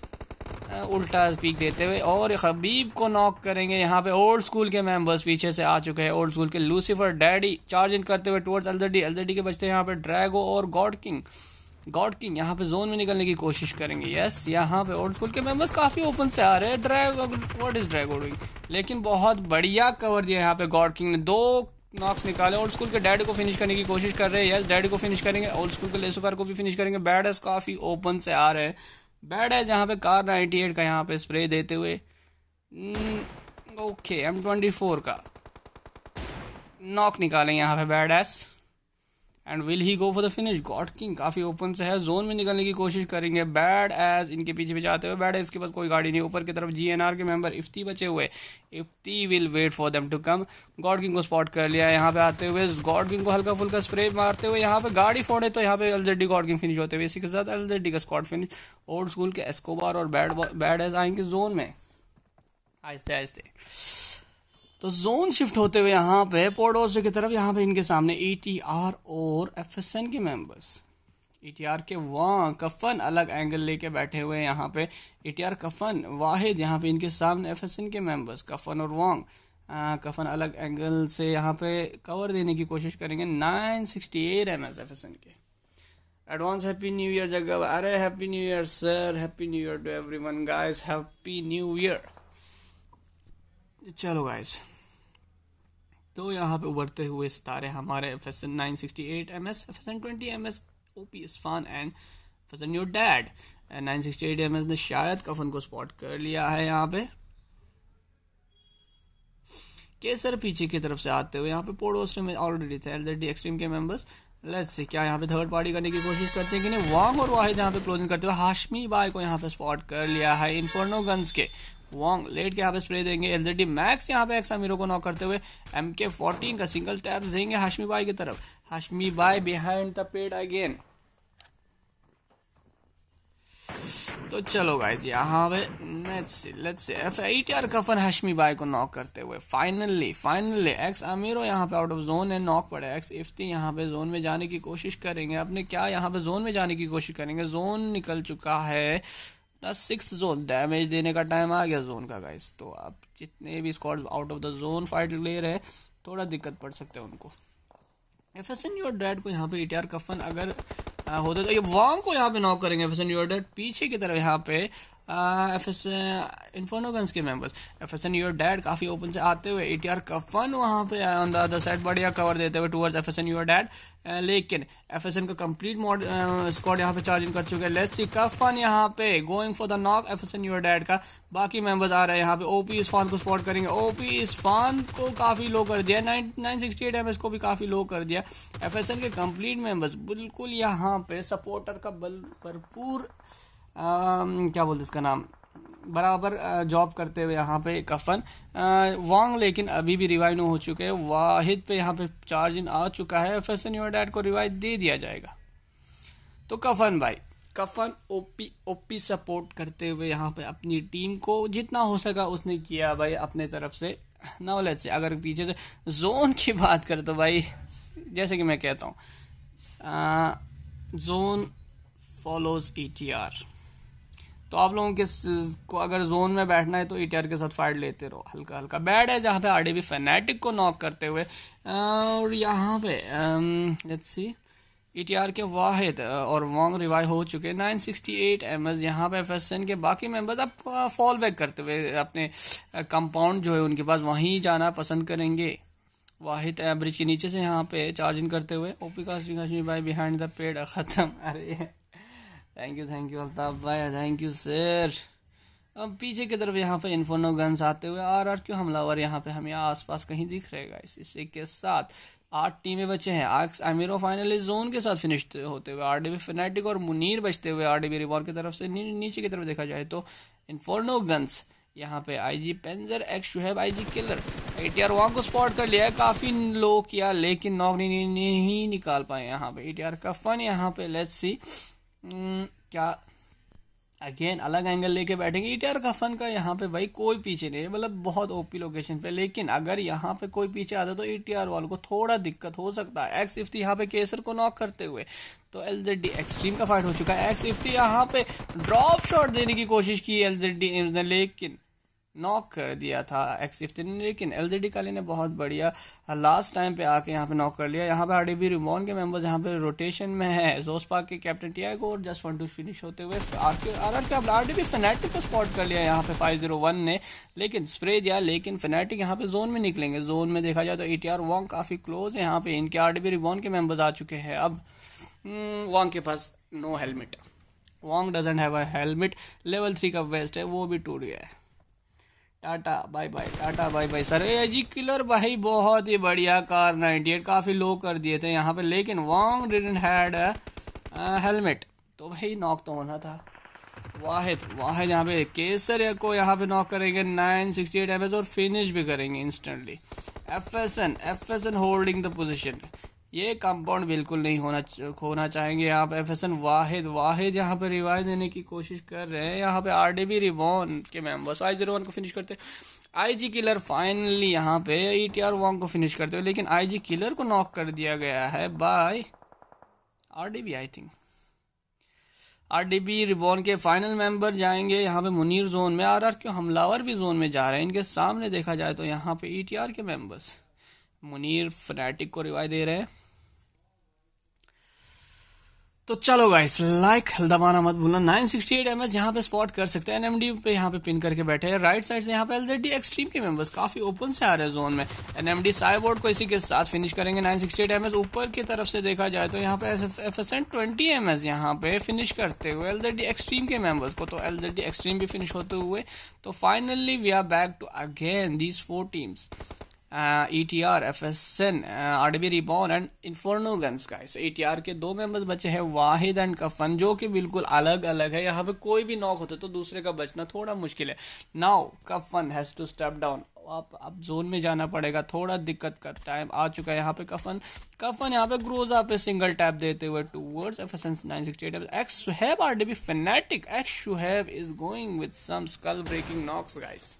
हाँ, उल्टा स्पीक देते हुए और खबीब को नॉक करेंगे यहाँ पे ओल्ड स्कूल के मेंबर्स पीछे से आ चुके हैं ओल्ड स्कूल के लूसीफर डैडी चार्ज इन करते हुए टुवर्ड्स एलजेडी एलजेडी के बचते हैं यहाँ पे ड्रैगो और गॉड किंग गॉड किंग यहाँ पे जोन में निकलने की कोशिश करेंगे यस यहाँ पे ओल्ड स्कूल के मेंबर्स काफ़ी ओपन से आ रहे हैं ड्रैग व्हाट इज ड्रैग ओडिंग लेकिन बहुत बढ़िया कवर दिया यहाँ पे गॉड किंग ने दो नॉक्स निकाले ओल्ड स्कूल के डैड को फिनिश करने की कोशिश कर रहे हैं यस डैड को फिनिश करेंगे ओल्ड स्कूल के लेसोकार को भी फिनिश करेंगे बैड एस काफ़ी ओपन से आ रहे हैं बैड एस यहाँ पे कार नाइनटी एट का यहाँ पे स्प्रे देते हुए ओके एम ट्वेंटी फोर का नॉक निकालें यहाँ पे bad S and will he go for the finish God King काफ़ी ओपन से है जोन में निकलने की कोशिश करेंगे बैड एज इनके पीछे भी जाते हुए बैड एज के पास कोई गाड़ी नहीं ऊपर की तरफ जी एन आर के मेंबर इफ्ती बचे हुए Ifti will wait for them to come God king को स्पॉट कर लिया यहाँ पे आते हुए गॉड किंग को हल्का फुल्का स्प्रे मारते हुए यहाँ पे गाड़ी फोड़े तो यहाँ पे एलजेडी गॉड किंग फिनिश होते हुए इसी के साथ एलजेडी का स्कॉट फिनिश ओल्ड स्कूल के एस्कोबार और बैड बैड एज आएंगे जोन में आहिस्ते आहिस्ते तो जोन शिफ्ट होते हुए यहाँ पे पोर्ट की तरफ यहाँ पे इनके सामने ई e और एफ के मेंबर्स ई e के वहाँ कफन अलग एंगल लेके बैठे हुए यहाँ पे ई e कफन वाहिद यहाँ पे इनके सामने एफ के मेंबर्स कफन और वांग कफन अलग एंगल से यहाँ पे कवर देने की कोशिश करेंगे nine sixty eight M S F के एडवांस हैप्पी न्यू ईयर जगह अरे happy new year sir happy new year to everyone guys happy new year चलो गाइज़ तो यहाँ पे उभरते हुए सितारे हमारे F S N nine sixty eight M S N twenty M S O P इस्फान and F S N your dad nine sixty eight M S ने शायद कफन को स्पॉट कर लिया है यहाँ पे केसर पीछे की तरफ से आते हुए यहाँ पे पोडोस्ट में ऑलरेडी थे एलडी एक्सट्रीम के मेंबर्स लेट्स सी क्या यहाँ पे थर्ड पार्टी करने की कोशिश करते हैं कि नहीं वांग और वाहिद यहाँ पे क्लोजिंग करते हुए हाशमी बाय को यहाँ पे स्पॉट कर लिया है इन्फोर्नो गन्स के वॉन्ग लेट के यहाँ पे स्प्रे देंगे एल डी मैक्स यहाँ पे एक्स अमीरों को नॉक करते हुए एम के फोर्टीन का सिंगल टैप्स देंगे हाशमी बाई की तरफ हाशमी बाई बिहाइंड द पेड अगेन तो चलो गाइज यहाँ पे लेट्स लेट्स एफ एट यार कफन हशमी बाई को नॉक करते हुए फाइनली फाइनली एक्स अमीरो यहाँ पे आउट ऑफ जोन है नॉक पड़े एक्स इफ्ती यहाँ पे जोन में जाने की कोशिश करेंगे अपने क्या यहाँ पे जोन में जाने की कोशिश करेंगे जोन निकल चुका है अपना सिक्स जोन डैमेज देने का टाइम आ गया जोन का गाइस तो आप जितने भी squad out of the zone fight ले रहे हैं थोड़ा दिक्कत पड़ सकते हैं उनको F S N your dad को यहाँ पे ई e कफन अगर होते तो ये वॉन्ग को यहाँ पे नॉक करेंगे F S N your dad पीछे की तरफ यहाँ पे एफ एस इन्फोनोगन्स के members F S N your dad काफ़ी ओपन से आते हुए ए टी आर कफन वहाँ पे ऑन द अदर साइड बढ़िया कवर देते हुए towards F S N your dad लेकिन एफ एस एन का कंप्लीट मॉड स्कॉड यहाँ पे चार्जिंग कर चुके हैं लेट्स सी कफन यहाँ पे going for the knock F S N your dad का बाकी मेंबर्स आ रहे हैं यहाँ पे ओपी इस्फान को स्पॉट करेंगे ओपी इस्फान को काफ़ी लो कर दिया nine nine sixty eight M S को भी काफ़ी लो कर दिया एफ एस एन के कंप्लीट मेंबर्स बिल्कुल यहाँ पे सपोर्टर का बल भरपूर क्या बोलते इसका नाम बराबर जॉब करते हुए यहाँ पे कफन वांग लेकिन अभी भी रिवाइव नहीं हो चुके हैं वाहिद पे यहाँ पे चार दिन आ चुका है फैसन एस डैड को रिवाइव दे दिया जाएगा तो कफन भाई कफन ओपी ओपी सपोर्ट करते हुए यहाँ पे अपनी टीम को जितना हो सका उसने किया भाई अपने तरफ से नॉलेज से अगर पीछे से जोन की बात करें तो भाई जैसे कि मैं कहता हूँ zone follows E T R तो आप लोगों के को अगर जोन में बैठना है तो ई e के साथ फाइट लेते रहो हल्का हल्का बैड है जहाँ पे आर डी फैनेटिक को नॉक करते हुए और यहाँ पे लेट्स सी ई के वाहिद और वॉन्ग रिवाइव हो चुके हैं nine sixty eight M S यहाँ पे एफ एस एन के बाकी मेम्बर्स अब फॉल बैक करते हुए अपने कंपाउंड जो है उनके पास वहीं जाना पसंद करेंगे वाहिद ब्रिज के नीचे से यहाँ पे चार्जिंग करते हुए ओपी काश्मी काश्मी बाई बिहाइंड द पेड़ ख़त्म अरे thank you thank you Altaf भाई थैंक यू सर अब पीछे की तरफ यहाँ पे इन्फोनो गन्स आते हुए आर आर क्यों हमलावर यहाँ पे हमें आसपास कहीं दिख रहेगा इस इसी के साथ आठ टीमें बचे हैं आक्स अमीरो फाइनली जोन के साथ फिनिश होते हुए आर डी बी फेनेटिक और मुनीर बचते हुए बी रिवॉर की तरफ से नी, नीचे की तरफ देखा जाए तो इन्फोर्नो गन्स यहाँ पे G panzer x Shuhaib G killer A T R वहाँ को स्पॉट कर लिया है काफ़ी लो किया लेकिन नौकरी नहीं, निकाल पाए यहाँ पे ए टी आर का फन यहाँ पे लेट्स सी हम्म, क्या अगेन अलग एंगल लेके बैठेंगे ईटीआर e का फन का यहाँ पे भाई कोई पीछे नहीं है मतलब बहुत ओपी लोकेशन पे लेकिन अगर यहाँ पे कोई पीछे आता तो ईटीआर e वाल को थोड़ा दिक्कत हो सकता है एक्स इफ्ती यहाँ पे केसर को नॉक करते हुए तो एल डी एक्सट्रीम का फाइट हो चुका है एक्स इफ्ती यहाँ पे ड्रॉप शॉट देने की कोशिश की एल डी ने लेकिन नॉक कर दिया था एक्स ने लेकिन एल डी काली ने बहुत बढ़िया लास्ट टाइम पे आके यहाँ पे नॉक कर लिया यहाँ पे आर डी बी रिमोन के मेंबर्स यहाँ पे रोटेशन में है जोस पाक के कैप्टन टी को और जस्ट वन टू फिनिश होते हुए आके आर आर के आर डी बी को स्पॉट कर लिया यहाँ पे फाइव जीरो वन ने लेकिन स्प्रे दिया लेकिन फेनेटिक यहाँ पे जोन में निकलेंगे जोन में देखा जाए तो ए टी आर वॉन्ग काफ़ी क्लोज है यहाँ पे इनके आर डी बी के मेम्बर्स आ चुके हैं अब वॉन्ग हम्म, के पास नो हेलमेट वॉन्ग doesn't have a helmet level three का वेस्ट है वो भी टूट गया है tata bye bye tata bye bye sir A G killer भाई बहुत ही बढ़िया कार 98 काफ़ी लो कर दिए थे यहाँ पे लेकिन वॉन्ग डिडेंट हैड हेलमेट तो भाई नॉक तो होना था वाहिद वाहिद यहाँ पे केसर को यहाँ पे नॉक करेंगे 968 सिक्सटी और फिनिश भी करेंगे instantly F S N F S N holding the position ये कंपाउंड बिल्कुल नहीं होना खोना चाहेंगे यहाँ पे एन वाहिद वाहिद यहाँ पे रिवाइज देने की कोशिश कर रहे हैं यहाँ पे आर डी बी रिवॉन के मेम्बर्स आई जीरो वन को फिनिश करते आई जी किलर फाइनली यहाँ पे ई आर वॉन्ग को फिनिश करते हुए लेकिन जी किलर को नॉक कर दिया गया है by R D B I think R D B ribbon के फाइनल मेंबर जाएंगे यहाँ पे मुनीर जोन में आर आर क्यों हमलावर भी जोन में जा रहे हैं इनके सामने देखा जाए तो यहाँ पे ई टी आर के मेंबर्स मुनीर फनेटिक को रिवाई दे रहे हैं तो चलो गाइस लाइक दबाना मत भूलना 968 सिक्सटी एट एम एच यहाँ पे स्पॉट कर सकते हैं एनएमडी पे यहाँ पे पिन करके बैठे हैं राइट साइड से यहाँ पे एलजेडी एक्सट्रीम के मेंबर्स काफी ओपन से आ रहे हैं जोन में एनएमडी बोर्ड को इसी के साथ फिनिश करेंगे 968 सिक्सटी एट एम एच ऊपर की तरफ से देखा जाए तो यहाँ पे F S N twenty M S यहाँ पे फिनिश करते हुए एलजेडी एक्सट्रीम के मेंबर्स को तो एलजेडी एक्सट्रीम भी फिनिश होते हुए तो finally we are back to again these four teams uh, ETR, FSN, uh, RDB Reborn and inferno guns guys ETR के दो मेंबर्स बचे हैं वाहिद एंड कफन जो कि बिल्कुल अलग अलग है यहाँ पे कोई भी नॉक होता है तो दूसरे का बचना थोड़ा मुश्किल है नाउ कफन हैज़ टू स्टेप डाउन आप अब जोन में जाना पड़ेगा थोड़ा दिक्कत का टाइम आ चुका है यहाँ पे कफन कफन यहाँ पे ग्रोजा पे सिंगल टैप देते हुए towards F S N nine sixty eight x Shuhaib R D B fanatic x Shuhaib is going with some skull breaking knocks guys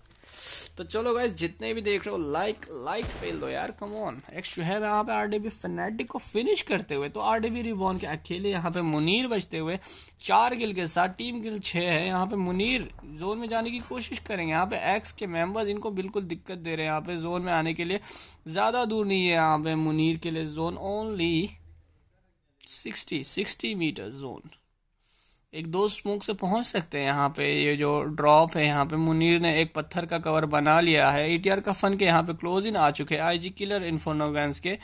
तो चलो गाइज जितने भी देख रहे हो लाइक लाइक फेल दो यार कम ऑन एक जो है यहाँ पे आरडीबी फनेटिक को फिनिश करते हुए तो आरडीबी रिबॉन के अकेले यहाँ पे मुनीर बचते हुए चार गिल के साथ टीम गिल छः है यहाँ पे मुनीर जोन में जाने की कोशिश करेंगे यहाँ पे एक्स के मेंबर्स इनको बिल्कुल दिक्कत दे रहे हैं यहाँ पे जोन में आने के लिए ज़्यादा दूर नहीं है यहाँ पे मुनीर के लिए zone only sixty sixty meter zone एक दो स्मोक से पहुंच सकते हैं यहाँ पे ये जो ड्रॉप है यहाँ पे मुनीर ने एक पत्थर का कवर बना लिया है ईटीआर e का फन के यहाँ पे क्लोज इन आ चुके हैं आईजी किलर इन्फोनोगन्स के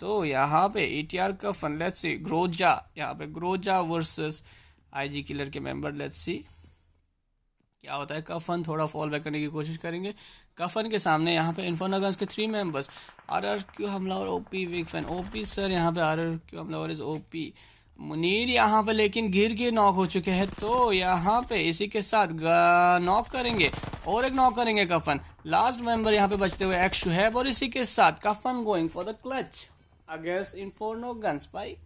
तो यहाँ पे ईटीआर e का फन लेट्स सी ग्रोजा यहाँ पे ग्रोजा वर्सेस आईजी किलर के मेंबर लेट्स सी क्या होता है कफन थोड़ा फॉल बैक करने की कोशिश करेंगे कफन के सामने यहाँ पे इन्फोनागंस के three members R R Q हमलावर ओ पी फैन ओ पी सर यहाँ पे आर आर क्यू हमलावर इज ओ पी मुनीर यहाँ पर लेकिन गिर गिर नॉक हो चुके हैं तो यहाँ पे इसी के साथ नॉक करेंगे और एक नॉक करेंगे कफन लास्ट मेंबर यहाँ पे बचते हुए एक शुहैब और इसी के साथ कफन going for the clutch against inferno guns भाई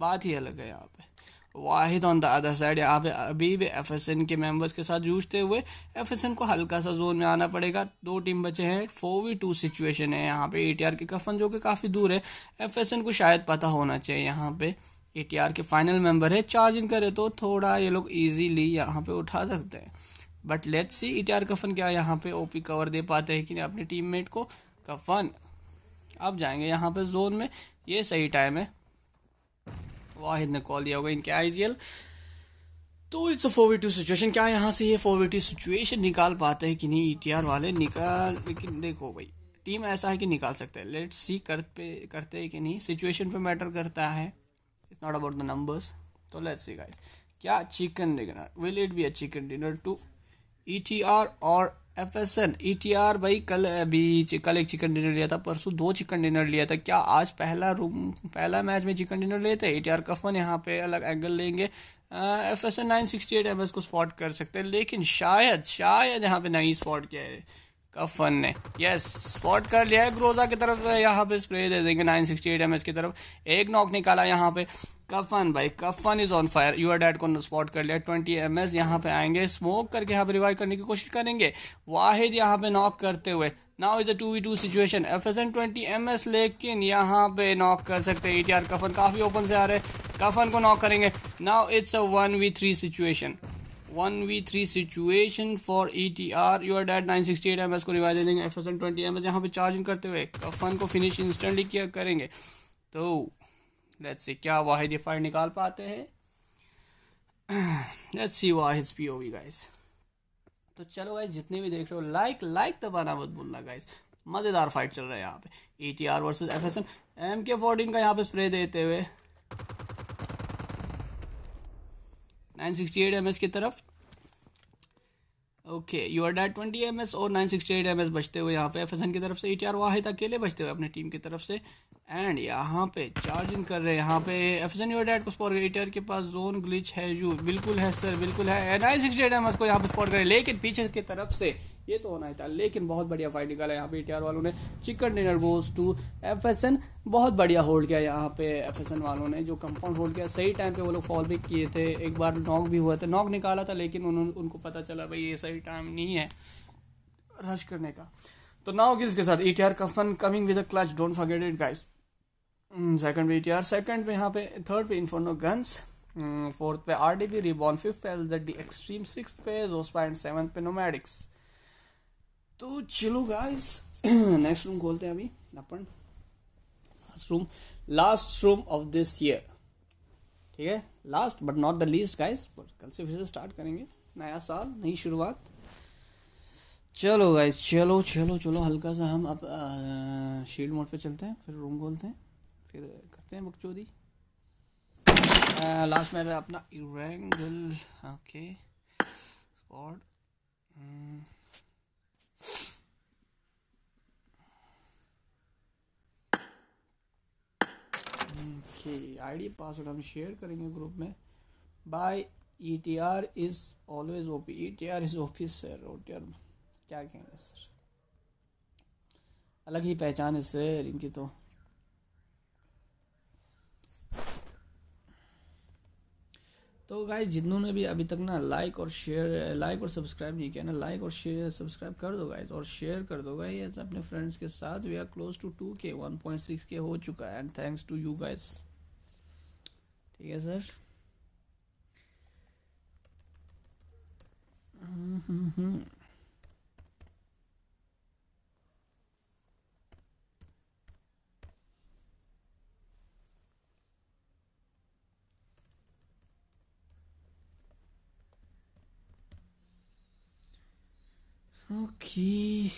बात ही अलग है यहाँ पे Wahid on the other side यहाँ पे अभी भी एफ एस एन के मेम्बर्स के साथ जूझते हुए एफ एस एन को हल्का सा जोन में आना पड़ेगा दो टीम बचे हैं फोर वी टू सिचुएशन है यहाँ पे ए टी आर के कफन जो कि काफ़ी दूर है एफ एस एन को शायद पता होना चाहिए यहाँ पे एटीआर के फाइनल मेंबर है चार्जिंग करे तो थोड़ा ये लोग इजीली यहाँ पे उठा सकते हैं बट लेट्स सी ईटीआर कफन क्या यहाँ पे ओपी कवर दे पाते हैं कि नहीं अपने टीममेट को कफन अब जाएंगे यहाँ पे जोन में ये सही टाइम है वाहिद ने कॉल दिया होगा इनके आईजीएल तो इट्स अ फोर सिचुएशन क्या यहाँ से ये फोर सिचुएशन निकाल पाते हैं कि नहीं ई e वाले निकाल लेकिन देखो भाई टीम ऐसा है कि निकाल सकते हैं लेट्स सी करते करते हैं कि नहीं सिचुएशन पे मैटर करता है it's not about the numbers तो लेट्स सी गाइस क्या chicken dinner will it be a chicken dinner to ETR और एफएसएन ईटीआर भाई कल अभी कल एक चिकन डिनर लिया था परसों दो चिकन डिनर लिया था क्या आज पहला रूम पहला मैच में चिकन डिनर लेते हैं ईटीआर कफन यहाँ पे अलग एंगल लेंगे FSN S N nine sixty eight M S को स्पॉट कर सकते हैं लेकिन शायद शायद यहाँ पे नहीं स्पॉट किया है कफन ने यस स्पॉट कर लिया है ग्रोजा की तरफ यहाँ पे स्प्रे दे देंगे 968 सिक्सटी की तरफ एक नॉक निकाला यहाँ पे कफन भाई कफन is on fire your dad को स्पॉट कर लिया 20 एम एस यहाँ पे आएंगे स्मोक करके यहाँ पे रिवाइव करने की कोशिश करेंगे वाहिद यहाँ पे नॉक करते हुए now is a two we two situation F S N twenty M S लेकिन यहाँ पे नॉक कर सकते हैं ई टी आर कफन काफ़ी ओपन से आ रहे हैं कफन को नॉक करेंगे now it's a one v three situation one v three situation for E T R your dad nine sixty eight M S को रिवाइज दे देंगे F S N twenty M S यहाँ पर चार्जिंग करते हुए फन को फिनिश इंस्टेंटली किया करेंगे तो लेट्स सी क्या वाहिद फायर निकाल पाते हैं लेट्स सी वाहिद वी गाइस तो चलो गाइस जितने भी देख रहे हो लाइक लाइक दबाना मत बोलना गाइस मज़ेदार फाइट चल रहा है यहाँ पे E T R versus F S N M K fourteen का यहाँ पे स्प्रे देते हुए nine sixty eight M S की तरफ okay your dad twenty M S और nine sixty eight M S बचते हुए यहाँ पे एफ एस एन की तरफ से E e T R Wahid अकेले बचते हुए अपनी टीम की तरफ से एंड यहाँ पे चार्जिंग कर रहे हैं यहाँ पे एफ यू डेट को स्पॉट एटीआर के पास जोन ग्लिच है यू बिल्कुल है सर बिल्कुल है एन आई सिक्स एट को यहाँ पे स्पॉट करें लेकिन पीछे की तरफ से ये तो होना ही था लेकिन बहुत बढ़िया फाइट निकाला यहाँ पे एटीआर वालों ने chicken dinner goes to F S N बहुत बढ़िया होल्ड किया यहाँ पे एफ एस एन वालों ने जो कंपाउंड होल्ड किया सही टाइम पे वो लोग फॉल भी किए थे एक बार नॉक भी हुआ था नॉक निकाला था लेकिन उन्होंने उनको पता चला भाई ये सही टाइम नहीं है रश करने का तो नाउ गिल्स के साथ ई टी आर का फन coming with a clutch don't forget it guys second hmm, पे आर e सेकंड पे यहाँ पे थर्ड पे इन्फोनो गन्स फोर्थ पे R D B reborn fifth पे L Z D extreme six पे जोस्पा एंड सेवन्थ पे नोमैडिक्स तो चलो गाइस नेक्स्ट रूम खोलते हैं अभी अपन last room last room of this year ठीक है last but not the least guys कल से फिर से स्टार्ट करेंगे नया साल नई शुरुआत चलो गाइस चलो चलो चलो हल्का सा हम अब शील्ड मोड पे चलते हैं फिर रूम खोलते हैं फिर करते हैं बुक चोरी लास्ट में अपना Erangel okay squad okay ID password हम शेयर करेंगे ग्रुप में bye E T R is always OP ETR E T R is office sir O T R क्या कहेंगे सर अलग ही पहचान है सर इनकी तो तो गाइज जिन्होंने भी अभी तक ना लाइक और शेयर लाइक और सब्सक्राइब नहीं किया ना लाइक और शेयर सब्सक्राइब कर दो गाइज और शेयर कर दो गाइज अपने फ्रेंड्स के साथ we are close to two K one point six K हो चुका है and thanks to you guys ठीक है sir hmm hmm hmm Okay.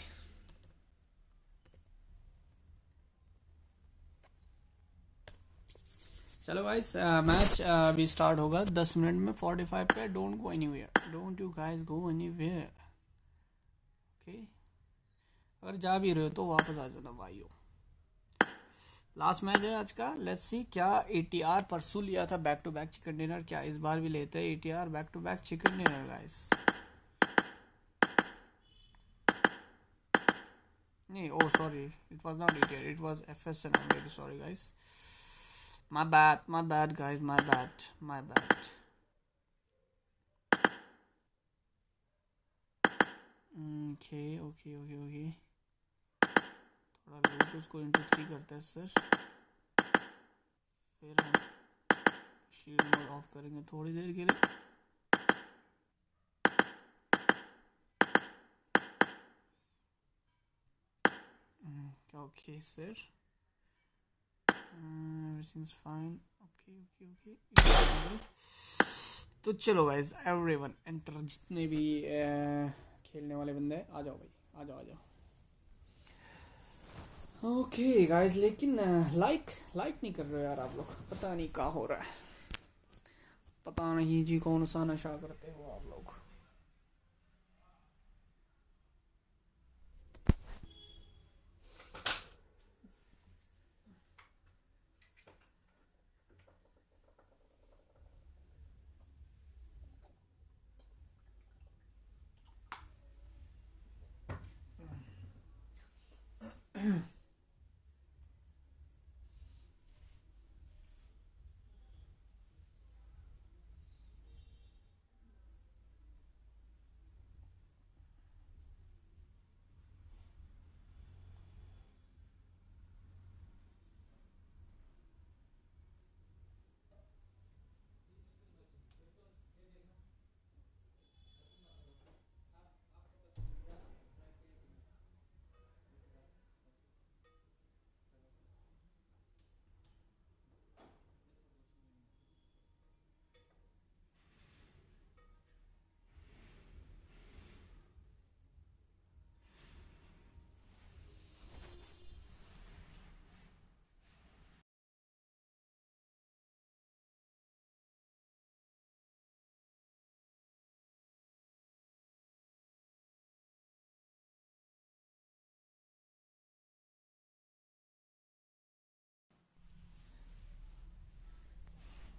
चलो गाइस मैच uh, uh, अभी स्टार्ट होगा दस मिनट में फोर्टी फाइव पे don't go anywhere don't you guys go anywhere okay अगर जा भी रहे हो तो वापस आ जाना भाइयों लास्ट मैच है आज का लेट्स सी क्या एटीआर परसू लिया था back to back chicken dinner क्या इस बार भी लेते हैं ATR back to back chicken dinner guys Nee, oh sorry, it was not ETR, it was FSN. I'm really sorry, guys. My bad, my bad, guys, my bad, my bad. Okay, okay, okay, okay. थोड़ा लोग उसको इंटू थ्री करता है सर फिर हम शील्ड मोड ऑफ करेंगे थोड़ी देर के लिए okay sir uh, everything's fine okay okay okay तो चलो गाइज एवरी वन एंटर जितने भी ए, uh, खेलने वाले बंदे आ जाओ भाई आ जाओ आ जाओ ओके गाइज लेकिन लाइक uh, लाइक नहीं कर रहे यार आप लोग पता नहीं क्या हो रहा है पता नहीं जी कौन सा नशा करते हो आप लोग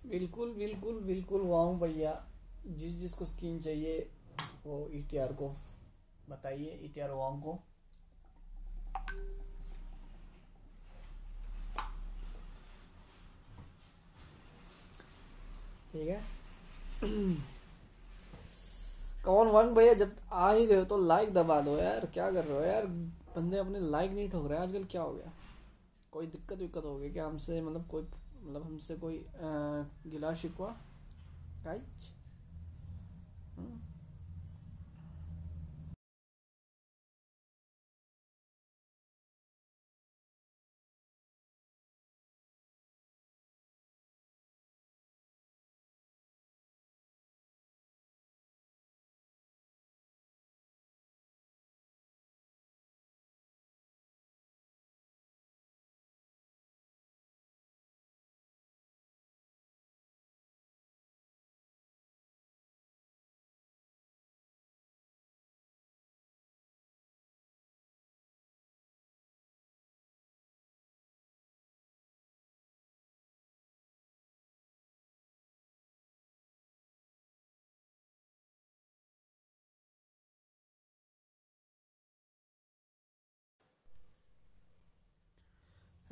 बिल्कुल बिल्कुल बिल्कुल वाह भैया जिस जिसको स्कीम चाहिए वो ई e को बताइए ई e टी वांग को ठीक है कौन वन भैया जब आ ही रहे हो तो लाइक दबा दो यार क्या कर रहे हो यार बंदे अपने लाइक नहीं ठोक रहे आजकल क्या हो गया कोई दिक्कत विक्कत हो गई क्या हमसे मतलब कोई मतलब हमसे कोई गिला शिकवा टाइच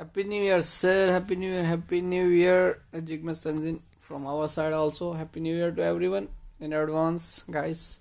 happy new year sir happy new year happy new year Jigme tanzin from our side also happy new year to everyone in advance guys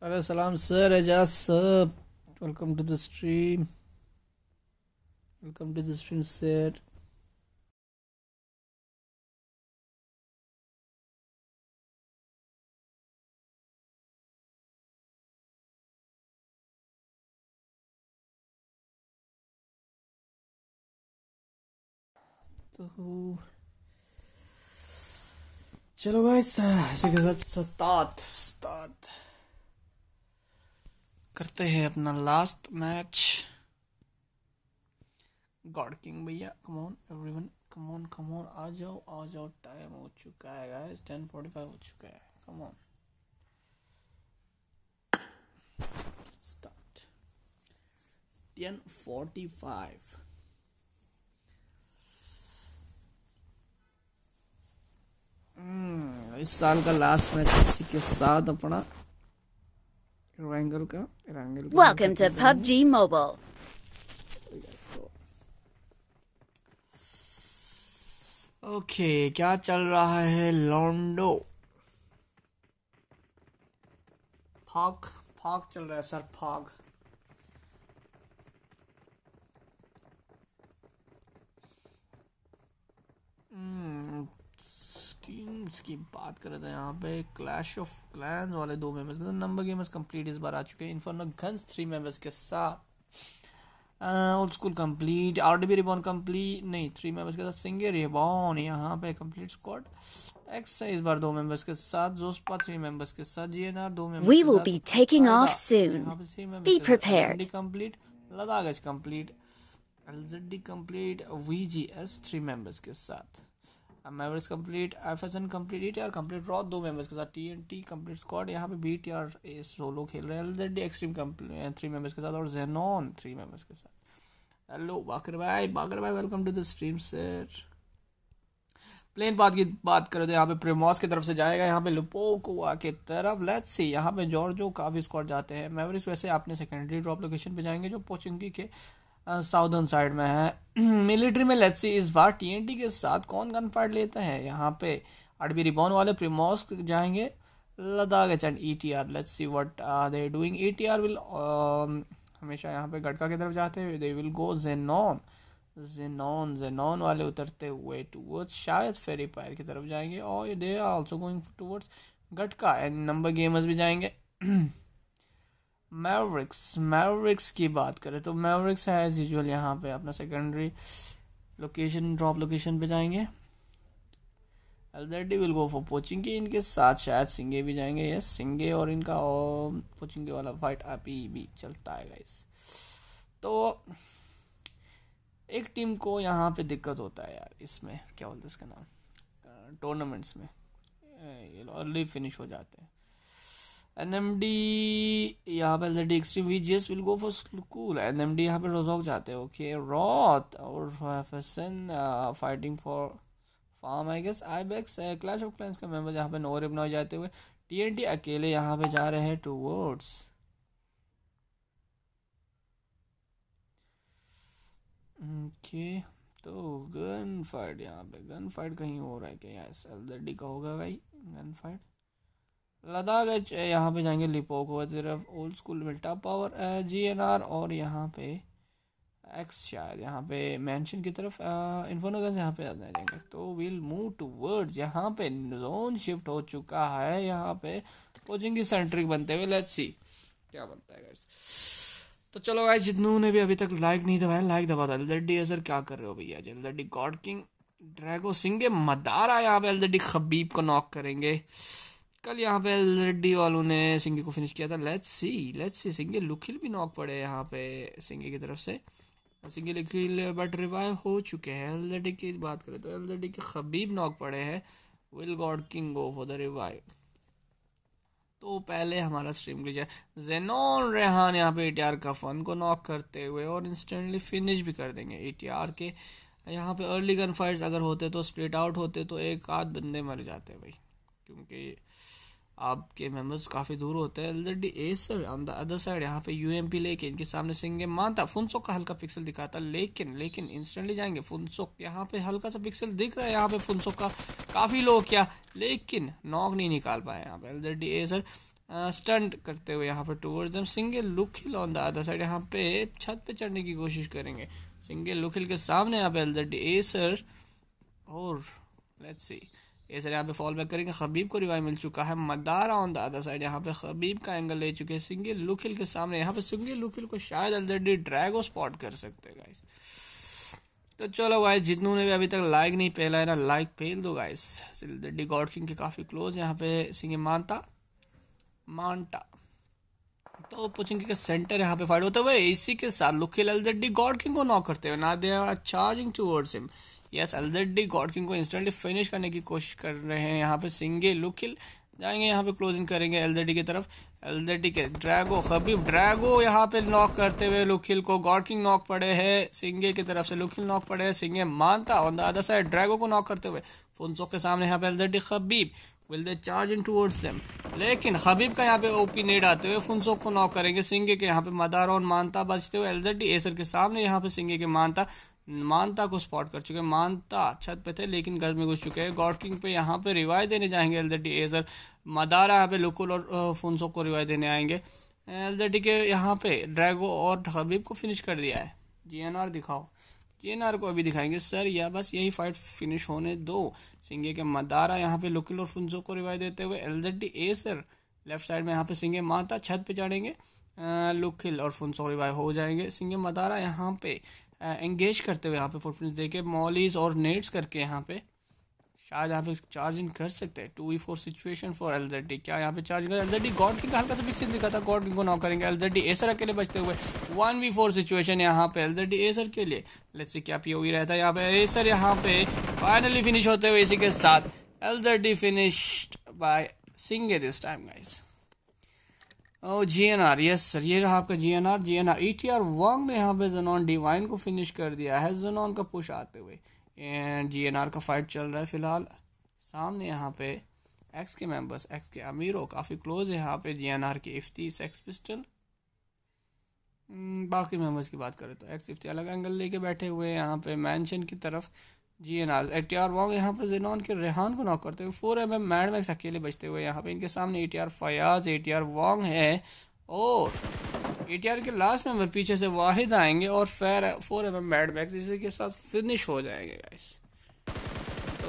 Hello, salam sir, Ajaz sir. Welcome to the stream. Welcome to the stream, sir. तो चलो भाई इसी के साथ सतात सतात करते हैं अपना लास्ट मैच गॉड किंग भैया कमोन एवरीवन कमोन कमोन आ जाओ आ जाओ टाइम हो चुका है गाइस टेन फोर्टी फाइव हो चुका है come on start ten forty five इस साल का लास्ट मैच इसी के साथ अपना एंगल का angle welcome to PUBG mobile okay क्या चल रहा है लॉन्डो फॉग फॉग चल रहा है सर फॉग टीम्स की बात कर रहे थे यहाँ पे क्लैश ऑफ क्लैंस वाले दो मेंबर्स मतलब नंबर गेमर्स कंप्लीट इस बार आ चुके हैं इन्फर्नो गन्स थ्री मेंबर्स के साथ old school complete R D B reborn complete नहीं थ्री मेंबर्स के साथ सिंगे रिबॉन यहाँ पे कंप्लीट स्कॉट एक्स इस बार दो मेंबर्स के साथ जोस्पा थ्री मेंबर्स के साथ जीएनआर दो members we will be taking off soon be prepared complete Ladakh complete LZD complete VGS three members के साथ अब memories complete F S N complete E T R complete raw दो मेम्बर्स के साथ T N T complete squad यहाँ पे B T R A solo खेल रहे हैं L D extreme three members के साथ और जेनॉन थ्री मेम्बर्स के साथ हेलो बाकर भाई बाकर भाई welcome to the stream sir plane बात की बात करें तो यहाँ पे प्रेमोस की तरफ से जाएगा यहाँ पे लुपोकुआ के तरफ लेट्स सी यहाँ पे जॉर्जो काफी भी स्क्वाड जाते हैं मेवरिस वैसे अपने सेकेंडरी ड्रॉप लोकेशन पे जाएंगे जो पोचिंगी के साउदर्न साइड में है मिलिट्री में लेट्स सी इस बार टीएनटी के साथ कौन गन फाइट लेता है यहाँ पे अरबी रिबॉन वाले प्रिमोस्क जाएंगे Ladakh H and E T R let's see what are they doing E T R will हमेशा यहाँ पे गटका की तरफ जाते हुए दे विल गो जेनॉन जेनॉन जेनॉन वाले उतरते हुए टूवर्ड्स शायद फेरी पायर की तरफ जाएंगे और they are also going towards Gatka and number gamers भी जाएंगे मैवरिक्स मैवरिक्स की बात करें तो मैवरिक्स है एज यूजल यहाँ पे अपना सेकेंडरी लोकेशन ड्रॉप लोकेशन पे जाएंगे LZD will go for Pochinki इनके साथ शायद सिंगे भी जाएंगे ये सिंगे और इनका और पोचिंगे वाला फाइट अभी भी चलता है गाइस तो एक टीम को यहाँ पे दिक्कत होता है यार इसमें क्या बोलते इसका नाम टूर्नामेंट्स uh, में uh, ये अर्ली फिनिश हो जाते हैं NMD यहाँ पे LJD extreme VGS will go for school NMD यहाँ पे रोजॉक जाते हैं ओके रॉथ और fighting for farm I guess I backs clash of clans का मेंबर यहाँ पे नोर इबन जाते हुए टीएनटी अकेले यहाँ पे जा रहे हैं टू वर्ड्स ओके तो गन फाइट यहाँ पे गन फाइट कहीं हो रहा है क्या यस एलडी का होगा भाई गन फाइट लद्दाख एच यहाँ पे जाएंगे लिपोको तरफ ओल्ड स्कूल मिल्टा पावर जी एन आर और यहाँ पे एक्स शायद यहाँ पे मैंशन की तरफ इन्फोनोगन यहाँ पे आ जाएंगे तो विल मूव टू वर्ड्स यहाँ पे जोन शिफ्ट हो चुका है यहाँ पे कोचिंग सेंट्रिक बनते हुए लेट्स सी क्या बनता है गाइस तो चलो गाइस जितनों भी अभी तक लाइक नहीं दबाया लाइक दबा था एलजेडी असर क्या कर रहे हो भैया ji LJD God king Drago Singh Madara यहाँ पे एलजेडी खबीब को नॉक करेंगे कल यहाँ पे रेड्डी वालों ने सिंगे को फिनिश किया था लेट्स सी लेट्स सी सिंगे लुखिल भी नॉक पड़े यहाँ पे सिंगे की तरफ से सिंगे लुखिल बट रिवाइव हो चुके हैं एल की बात करें तो एल के खबीब नॉक पड़े हैं will god king go for the revive तो पहले हमारा स्ट्रीम की जाए जेनोन रेहान यहाँ पे ए टी का फन को नॉक करते हुए और इंस्टेंटली फिनिश भी कर देंगे ए टी आर के यहाँ पे अर्ली गन फाइट्स अगर होते तो स्प्लिट आउट होते तो एक आध बंदे मर जाते भाई क्योंकि आपके मेंबर्स काफ़ी दूर होते हैं already Acer on the other side यहाँ पे यू एम पी लेके इनके सामने सिंगे मानता फुनसोक का हल्का पिक्सल दिखाता लेकिन लेकिन इंस्टेंटली जाएंगे फुनसोक यहाँ पे हल्का सा पिक्सल दिख रहा है यहाँ पे फुनसोक का काफ़ी लो क्या लेकिन नॉक नहीं निकाल पाए यहाँ पे ऑलरेडी एसर स्टंट करते हुए यहाँ पे टूवर्ड दम सिंगल लुखिल ऑन द अदर साइड यहाँ पे छत पे चढ़ने की कोशिश करेंगे सिंगल लुखिल के सामने यहाँ पे ऑलरेडी एसर और लेट्स सी इस यहाँ पे फॉल बैक करेंगे खबीब को रिवाइव मिल चुका है Madara on the other side यहाँ पे खबीब का एंगल ले चुके हैं सिंगे लुखिल के सामने यहाँ पे सिंगे लुखिल को शायद ऑलरेडी ड्रैगो स्पॉट कर सकते हैं गाइस तो चलो गाइस जितनों ने भी अभी तक लाइक नहीं पहला है ना लाइक फेल दो गाइस ऑलरेडी गॉड किंग के काफ़ी क्लोज यहाँ पे सिंगे मानता मानता तो पूछेंगे कि सेंटर यहाँ पे फाइट होता है हुए इसी के साथ लुखिल ऑलरेडी गॉड किंग को नॉक करते हुए ना they are charging towards him yes already god king को इंस्टेंटली फिनिश करने की कोशिश कर रहे हैं यहाँ पे सिंगे लुकिल जाएंगे यहाँ पे क्लोजिंग करेंगे एलजेडी की तरफ एलजेडी के ड्रैगो खबीब ड्रैगो यहाँ पे नॉक करते हुए लुखिल को गॉड किंग नॉक पड़े हैं सिंगे की तरफ से लुखिल नॉक पड़े हैं सिंगे मानता on the other side Drago को नॉक करते हुए फुनसो के सामने यहाँ पे LJD Khabib will they charge in towards them लेकिन हबीब का यहाँ पे ओपी नेड आते हुए फुनसो को नॉक करेंगे सिंगे के यहाँ पे मदारोन मानता बचते हुए एलजेडी एसर के सामने यहाँ पे सिंगे के मानता मानता को स्पॉट कर चुके हैं मानता छत पे थे लेकिन घर में घुस चुके हैं गॉड किंग पे यहाँ पे रिवाय देने जाएंगे एल डी एजर मदारा यहाँ पे लुकुल और फुनसो को रिवाय देने आएंगे एल के यहाँ पे ड्रैगो और हबीब को फिनिश कर दिया है जी दिखाओ जी को अभी दिखाएंगे सर या बस यही फाइट फिनिश होने दो सिंगे के मदारा यहाँ पे लुकिल और फुनसो को रिवाय देते हुए L Acer left side में यहाँ पे सिंगे माता छत पे चढ़ेंगे लुकिल और फुनसो रिवाय हो जाएंगे सिंगे मदारा यहाँ पे एंगेज करते हुए यहाँ पे फुटप्रिंट्स देखे मॉलीज और नेट्स करके यहाँ पे शायद यहाँ पे चार्जिंग कर सकते हैं two e four situation for L Z D क्या यहाँ पे charging L Z D God king का हल्का सा विकसित दिखा था गॉड किंग को नॉक करेंगे एल जेड डी एसर अकेले बचते हुए वन वी फोर सिचुएशन यहाँ पे एल जेड डी एसर के लिए लेट्स सी क्या पी रहता है यहाँ पे एसर यहाँ पे फाइनली फिनिश होते हुए इसी के साथ L Z D finished by सिंगे this time guys O G N R yes sir ये रहा आपका G N R G N R E T R Wong ने यहाँ पे जनॉन डिवाइन को फिनिश कर दिया है जनॉन का पुश आते हुए एंड जी एन आर का फाइट चल रहा है फिलहाल सामने यहाँ पे एक्स के मेंबर्स एक्स के अमीरों काफ़ी क्लोज है यहाँ पे जी एन आर के इफ्ती सेक्स पिस्टल बाकी मेंबर्स की बात करें तो एक्स इफ्ती अलग एंगल लेके बैठे हुए हैं यहाँ पे मैंशन की तरफ G N R A T R Wong यहाँ पर जेनॉन के रेहान को नॉक करते हुए four M M mad max अकेले बचते हुए यहाँ पे इनके सामने A T R Fayaz A T R Wang है और ए टी आर के लास्ट मेंबर पीछे से वाहिद आएंगे और फेर four M M mad max इसी के साथ फिनिश हो जाएंगे गाइस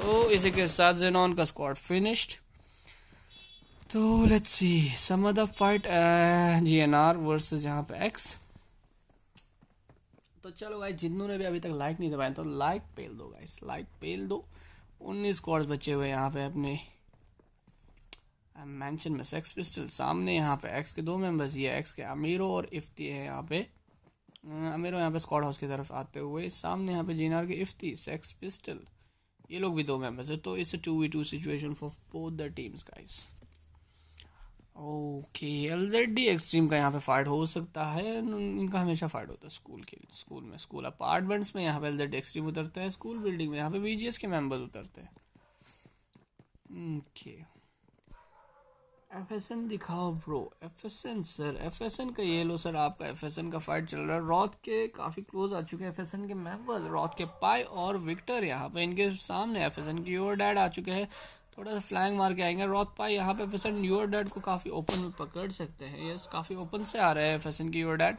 तो इसी के साथ जेनॉन का स्क्वाड फिनिश्ड तो let's see some of the fight G N R versus यहाँ पे एक्स तो चलो गाइस जिन्होंने भी अभी तक लाइक नहीं दबाया तो लाइक पेल दो गाइस लाइक पेल दो उन्नीस कॉर्ड्स बचे हुए यहाँ पे अपने मैंशन में सेक्स पिस्टल सामने यहाँ पे एक्स के दो मेंबर्स ये एक्स के अमीरो और इफ्ती है यहाँ पे अमीरो यहाँ पे स्कॉड हाउस की तरफ आते हुए सामने यहाँ पे जीनार के इफ्ती सेक्स पिस्टल ये लोग भी दो मेंबर्स है तो it's two we two situation for both the teams guys okay L D extreme का यहाँ पे फाइट हो सकता है इनका हमेशा फाइट होता है स्कूल के स्कूल में स्कूल अपार्टमेंट्स में यहाँ पे एल एक्सट्रीम उतरता है स्कूल बिल्डिंग में यहाँ पे वीजीएस के मेंबर्स उतरते हैं ओके एफ एस एन दिखाओ bro F S N sir F S N का ये लो सर आपका एफ एस एन का फाइट चल रहा है रॉथ के काफ़ी क्लोज आ चुके हैं एफ एस एन के मेंबर रॉथ के पाई और विक्टर यहाँ पे इनके सामने एफ एस एन की ओर डैड आ चुके हैं थोड़ा सा फ्लैंग मार के आएंगे रॉथ पाई यहाँ पे फैसन यूर डैड को काफ़ी ओपन में पकड़ सकते हैं यस काफ़ी ओपन से आ रहे हैं फैसन की यूर डैड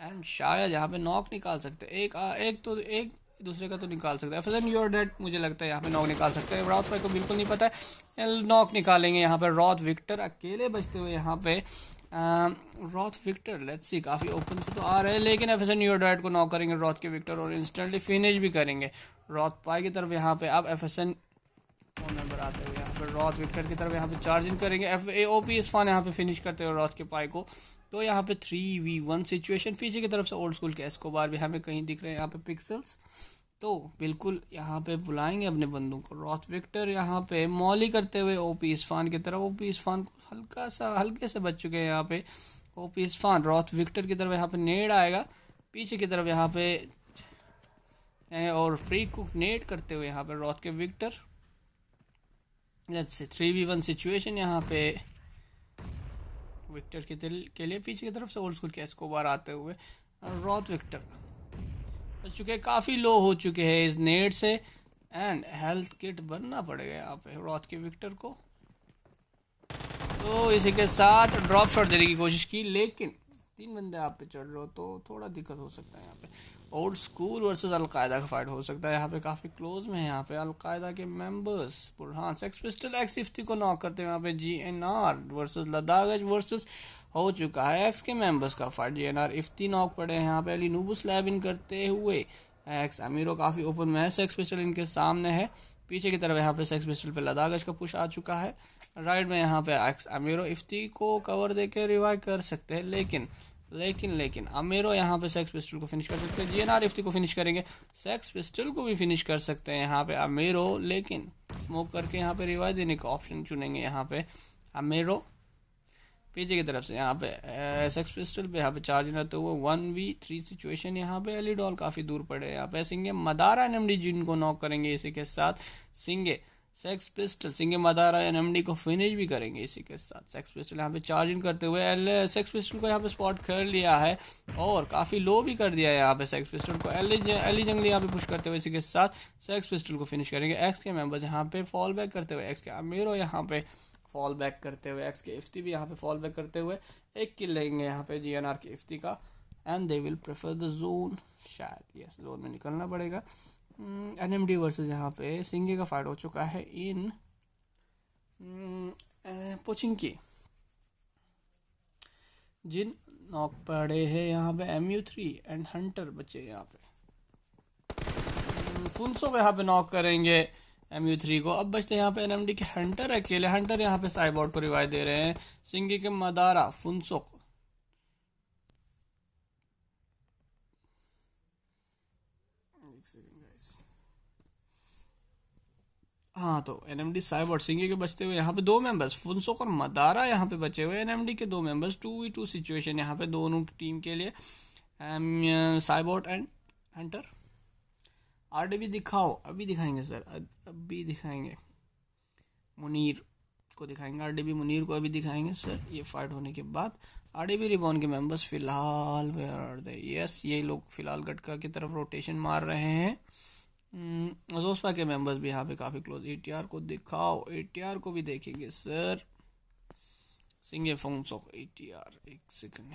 एंड शायद यहाँ पे नॉक निकाल सकते हैं एक आ, एक तो एक दूसरे का तो निकाल सकते हैं फैसन योर डैड मुझे लगता है यहाँ पे नॉक निकाल सकते हैं रॉथ पाई को बिल्कुल नहीं पता है नॉक निकालेंगे यहाँ पर रॉथ विक्टर अकेले बचते हुए यहाँ पे रॉथ विक्टर लेट्स सी काफ़ी ओपन से तो आ रहे हैं लेकिन योर डैड को नॉक करेंगे रॉथ के विक्टर और इंस्टेंटली फिनिश भी करेंगे रॉथ पाई की तरफ यहाँ पे अब एफएसन प्लेटफॉर्म नंबर आते हुए यहाँ पर रॉथ विक्टर की तरफ यहाँ पे चार्जिंग करेंगे एफ ए ओ पी इसफान यहाँ पे फिनिश करते हुए रॉथ के पाए को तो यहाँ पे थ्री वी वन सिचुएशन पीछे की तरफ से ओल्ड स्कूल के एस्कोबार भी हमें कहीं दिख रहे हैं यहाँ पे पिक्सल्स तो बिल्कुल यहाँ पे बुलाएंगे अपने बंदों को रॉथ विक्टर यहाँ पे मौली करते हुए ओ पी इसफान की तरफ ओ पी इसफान को हल्का सा हल्के से बच चुके हैं यहाँ पे ओ पी इसफान रॉथ विक्टर की तरफ यहाँ पे नेड आएगा पीछे की तरफ यहाँ पे और फ्री कुक नेट करते हुए यहाँ पे रॉथ के Victor let's see three we one situation यहाँ पे विक्टर के दिल के लिए पीछे की तरफ से ओल्ड स्कूल के एस्कोबार आते हुए रॉथ विक्टर हो चुके काफ़ी लो हो चुके हैं इस नेट से एंड हेल्थ किट बनना पड़ेगा यहाँ पे रॉथ के विक्टर को तो इसी के साथ ड्रॉप शॉट देने की कोशिश की लेकिन तीन बंदे आप पे चढ़ रहे हो तो थोड़ा दिक्कत हो सकता है यहाँ पे ओल्ड स्कूल वर्सेस अलकायदा का फाइट हो सकता है यहाँ पे काफ़ी क्लोज में है यहाँ पे अलकायदा के members Burhan sex pistol X इफ्ती को नॉक करते हैं यहाँ पे G N R versus Ladakh versus हो चुका है एक्स के मेंबर्स का fight G N R Ifti knock पड़े हैं यहाँ पे अली नूबू स्लैब इन करते हुए एक्स अमीरो काफ़ी ओपन में है सेक्स पिस्टल इनके सामने है पीछे की तरफ यहाँ पे सेक्स पिस्टल पे लद्दाख का पुश आ चुका है राइट में यहाँ पे एक्स अमीरो इफ्ती को कवर देके रिवाइव कर सकते हैं लेकिन लेकिन लेकिन अमीरो यहाँ पे सेक्स पिस्टल को फिनिश कर सकते हैं जी एन आर को फिनिश करेंगे सेक्स पिस्टल को भी फिनिश कर सकते हैं यहाँ पे अमेरो लेकिन स्मोक करके यहाँ पे रिवाइव देने का ऑप्शन चुनेंगे यहाँ पे अमेरो पीछे की तरफ से यहाँ पे सेक्स पिस्टल पे यहाँ पे चार्ज रहते हुए वन वी थ्री सिचुएशन यहाँ पे एलिडॉल e काफ़ी दूर पड़े यहाँ पे सिंगे मदारा एन जिनको नॉक करेंगे इसी के साथ सिंगे सेक्स पिस्टल सिंगे मदारा एन एम डी को फिनिश भी करेंगे इसी के साथ सेक्स पिस्टल यहाँ पे चार्ज इन करते हुए एल सेक्स पिस्टल को यहाँ पे स्पॉट कर लिया है और काफ़ी लो भी कर दिया है यहाँ पे सेक्स पिस्टल को एल एली जंगली यहाँ पे पुश करते हुए इसी के साथ सेक्स पिस्टल को फिनिश करेंगे एक्स के मेंबर्स यहाँ पे फॉल बैक करते हुए एक्स के अमीर हो यहाँ पे फॉल बैक करते हुए एक्स के इफ्ती भी यहाँ पे फॉल बैक करते हुए एक किल लेंगे यहाँ पे जी एन आर के इफ्ती का and they will prefer the zone शायद यस जोन में निकलना पड़ेगा एन एम डी वर्सेज यहाँ पे सिंगे का फाइट हो चुका है इन पोचिंकी हम्म, जिन नॉक पड़े हैं यहाँ पे M U three and hunter बचे यहाँ पे फुलसो हम्म, को यहाँ पे नॉक करेंगे एम यू थ्री को अब बचते हैं यहाँ पे एन एम डी के हंटर अकेले हंटर यहाँ पे साइबोर्ड को रिवाइव दे रहे हैं सिंगी के मदारा फुनसोक हाँ तो एन एम डी साहिब और सिंगे के बचते हुए यहाँ पे दो मेंबर्स फुनसुख और मदारा यहाँ पे बचे हुए एन एम डी के दो members two we two situation यहाँ पे दोनों की टीम के लिए cybot and hunter D B दिखाओ अभी दिखाएंगे सर अभी दिखाएंगे मुनीर को दिखाएंगे आर डी बी मुनीर को अभी दिखाएंगे सर ये फाइट होने के बाद आर डी बी रिबॉन के मेंबर्स फिलहाल वे आर दे यस ये लोग फिलहाल गटका की तरफ रोटेशन मार रहे हैं हम्म, के मेंबर्स भी यहाँ पे काफ़ी क्लोज एटीआर को दिखाओ एटीआर को भी देखेंगे सर सिंगे फॉन्स ऑफ एटीआर एक सेकंड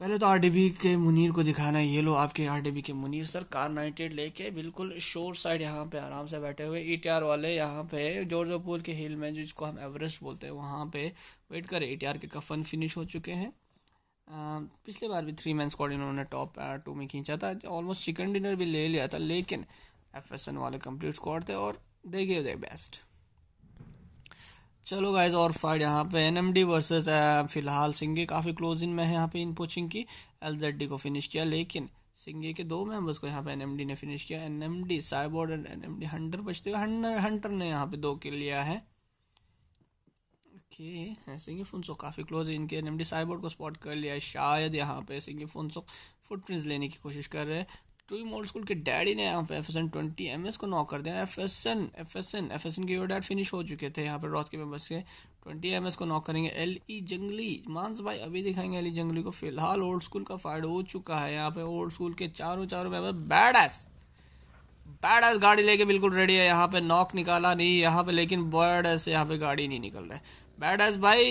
पहले तो बी के मुनीर को दिखाना है ये लो आपके बी के मुनीर सर कार नाइटेड लेके बिल्कुल शोर साइड यहाँ पे आराम से बैठे हुए आर वाले यहाँ पे जोरजोपुर के हिल में जिसको हम एवरेस्ट बोलते हैं वहाँ पे वेट कर आर के कफन फिनिश हो चुके हैं Um, पिछले बार भी थ्री मैन स्क्वाड इन्होंने टॉप टू uh, में खींचा था ऑलमोस्ट चिकन डिनर भी ले लिया था लेकिन एफ एस एन वाले कम्प्लीट स्क्वाड थे और दे गेव दे बेस्ट चलो गाइज और फाइट यहाँ पे एन एम डी वर्सेज फिलहाल सिंगे काफ़ी क्लोज इन में है यहाँ पे इन पोचिंग की एल जेड डी को फिनिश किया लेकिन सिंगे के दो मेंबर्स को यहाँ पे एन एम डी ने फिनिश किया N M D cyborg and N M D hunter बचते हुए हंटर ने यहाँ पे दो किल लिया है ओके सिंगिफुनसो काफ़ी क्लोज है इनके एन एम डी साइबोर्ड को स्पॉट कर लिया शायद यहाँ पे सिंगिफुनसो फुटप्रिंट्स लेने की कोशिश कर रहे हैं टू मोल्ड स्कूल के डैडी ने यहाँ पे F S N twenty M S को नॉक कर दिया F S N F S N F S N के डैड फिनिश हो चुके थे यहाँ पर रॉथ के मेम्बर्स के ट्वेंटी एम एस को नॉक करेंगे एल ई जंगली मानस भाई अभी दिखाएंगे एल ई जंगली को फिलहाल ओल्ड स्कूल का फाइट हो चुका है यहाँ पे ओल्ड स्कूल के चारों चारों member bad S bad S गाड़ी लेके बिल्कुल रेडी है यहाँ पे नॉक निकाला नहीं यहाँ पे लेकिन बैड एस यहाँ पे गाड़ी नहीं निकल रहा है बैड एस भाई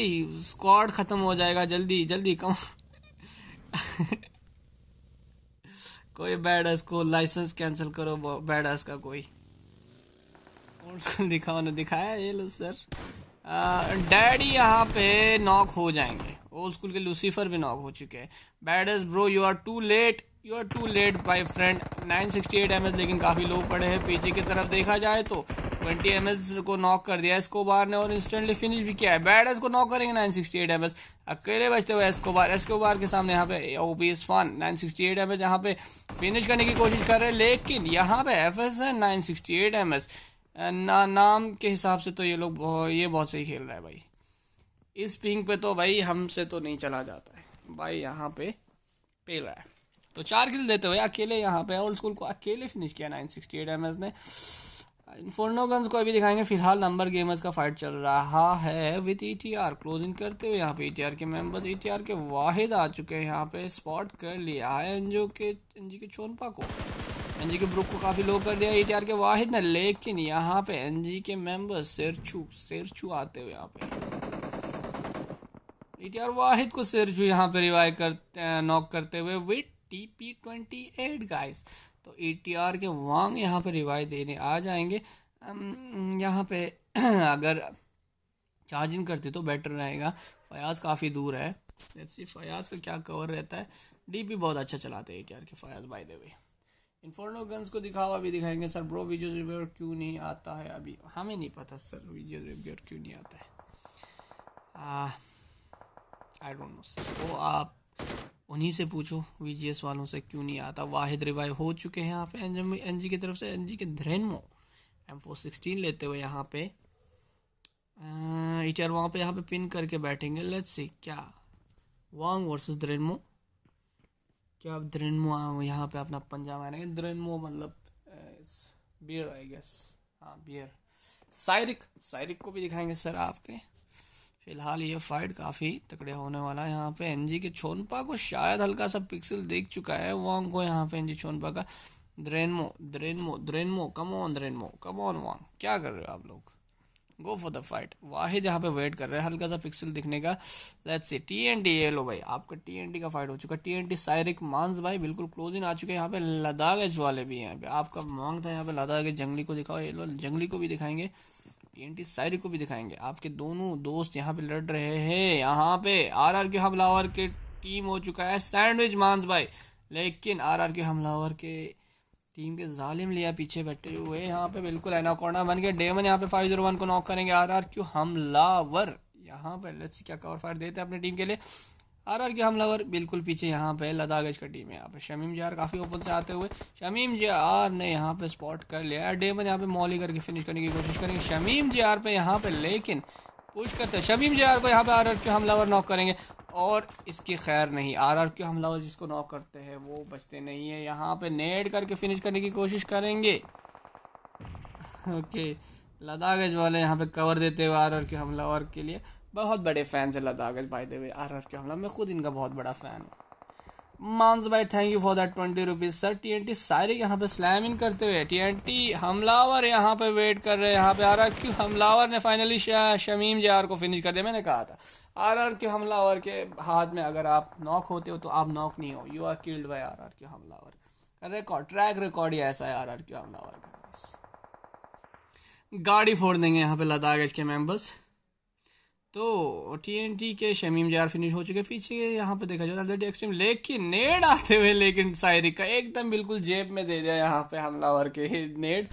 स्क्वाड खत्म हो जाएगा जल्दी जल्दी कम कोई बैड एस को लाइसेंस कैंसिल करो बैड एस का कोई दिखाओ ने दिखाया ये लो सर डैडी यहाँ पे नॉक हो जाएंगे ओल्ड स्कूल के लूसीफर भी नॉक हो चुके हैं bad S bro you are too late you are too late by friend 968 MH लेकिन काफ़ी लो पड़े हैं पीछे की तरफ देखा जाए तो 20 एमएच को नॉक कर दिया एस्कोबार ने और इंस्टेंटली फिनिश भी किया है बैड एस को नॉक करेंगे 968 एमएच अकेले बचते हुए एस्कोबार एस्कोबार के सामने यहाँ पे O S one nine sixty eight यहाँ पे फिनिश करने की कोशिश कर रहे हैं लेकिन यहाँ पे एफ एस है नाइन ना, नाम के हिसाब से तो ये लोग ये बहुत सही खेल रहा है भाई इस पिंग पे तो भाई हमसे तो नहीं चला जाता है भाई यहाँ पे पेल रहा है तो चार किल देते हुए अकेले यहाँ पे ओल्ड स्कूल को अकेले फिनिश किया nine sixty eight M S ने इन्फोर्नो गन्स को अभी दिखाएंगे फिलहाल नंबर गेमर्स का फाइट चल रहा है विद ईटीआर क्लोजिंग करते हुए यहाँ पे ई टी आर के मेम्बर्स ई टी आर के वाहिद आ चुके हैं यहाँ पे स्पॉट कर लिया है एनजीओ के एनजी के चोनपा को एनजी के ब्रुक को काफ़ी लो कर दिया ई टी आर के वाहिद ने लेकिन यहाँ पे एनजी के मेंबर्स सिरछू सिरछू आते हुए यहाँ पे ई टी आर वाहिद को सिरछू यहाँ पे रिवाइव करते नॉक करते हुए with T P twenty eight guys तो ए टी आर के वांग यहाँ पे रिवाइज देने आ जाएंगे यहाँ पे अगर चार्जिंग करते तो बेटर रहेगा फयाज काफ़ी दूर है सी फयाज का क्या कवर रहता है डीपी बहुत अच्छा चलाते हैं आर के Fayaz by the way Inferno guns को दिखावा भी दिखाएंगे सर ब्रो वीडियो रिव्यूअर क्यों नहीं आता है अभी हमें नहीं पता सर वीडियो रिव्यूअर क्यों नहीं आता है आई डोंट नो सर वो आप उन्हीं से पूछो वी वालों से क्यों नहीं आता वाहिद रिवाइव हो चुके हैं यहाँ पे एन एन जी की तरफ से एन जी के ध्रेनमो एम फोर सिक्सटीन लेते हुए यहाँ पे ईचर वहाँ पे यहाँ पे पिन करके बैठेंगे लेट्स सी क्या वांग वर्सेस ध्रेनमो क्या आप हाँ, यहाँ पे अपना पंजाब आएंगे ध्रेनमो मतलब बियर आई गेस हाँ बियर साइरिक साइरिक को भी दिखाएंगे सर आपके फिलहाल ये फाइट काफ़ी तकड़े होने वाला है यहाँ पे एनजी के छोनपा को शायद हल्का सा पिक्सल देख चुका है वांग को यहाँ पे एनजी छोनपा का द्रेनमो द्रेनमो द्रेनमो कम ऑन द्रेनमो कम ऑन वांग क्या कर रहे हो आप लोग go for the fight Wahid यहाँ पे वेट कर रहे हैं हल्का सा पिक्सल दिखने का let's see T N T ये लो भाई आपका टी एन टी का फाइट हो चुका टी एन टी साइरिक मांस भाई बिल्कुल क्लोज इन आ चुके हैं यहाँ पे लद्दाख वाले भी हैं यहाँ पे आपका मांग था यहाँ पे लद्दाख जंगली को दिखाओ ये लो जंगली को भी दिखाएंगे टीएनटी शायरी को भी दिखाएंगे आपके दोनों दोस्त यहाँ पे लड़ रहे हैं यहाँ पे आरआर के हमलावर के टीम हो चुका है सैंडविच मांस भाई लेकिन आरआर के हमलावर के टीम के जालिम लिया पीछे बैठे हुए यहाँ पे बिल्कुल एनाकोना बन के डेमन यहाँ पे फाइव जीरो वन को नॉक करेंगे आर आर क्यू हमलावर यहाँ पे लेट्स क्या कवर फायर देते हैं अपनी टीम के लिए आर आर के हमलावर बिल्कुल पीछे यहाँ पे लद्दाख एज का टीम है यहाँ पे शमीम जार काफ़ी ओपन से आते हुए शमीम आर ने यहाँ पे स्पॉट कर लिया डेमन यहाँ पे मॉली करके फिनिश करने की कोशिश करेंगे शमीम आर पे यहाँ पे लेकिन पुश करते हैं शमीम आर को यहाँ पे आर आर के हमलावर नॉक करेंगे और इसकी खैर नहीं आर आर के हमलावर जिसको नॉक करते हैं वो बचते नहीं है यहाँ पे नेट करके फिनिश करने की कोशिश करेंगे ओके लद्दाख वाले यहाँ पे कवर देते हुए आर आर के हमलावर के लिए बहुत बड़े फ़ैन से लदागज भाई देवे आर आर के हमला मैं खुद इनका बहुत बड़ा फ़ैन हूँ मानस भाई thank you for that twenty rupees sir T N T सारे यहाँ पे स्लैम इन करते हुए टी एन टी हमलावर यहाँ पे वेट कर रहे हैं यहाँ पे आर आर क्यू हमलावर ने फाइनली शमीम जे आर को फिनिश कर दिया मैंने कहा था आर आर क्यू हमलावर के हाथ में अगर आप नॉक होते हो तो आप नॉक नहीं हो you are killed by R R Q हमलावर रिकॉर्ड ट्रैक रिकॉर्ड ही ऐसा है आर आर क्यू हमलावर का गाड़ी फोड़ देंगे यहाँ पे लद्दाख के मेम्बर्स तो टी के शमीम जार फिनिश हो चुके पीछे यहाँ पर देखा जाए एक्सट्रीम तो लेकिन नेट आते हुए लेकिन शायरी का एकदम बिल्कुल जेब में दे दिया यहाँ पे हमलावर के नेट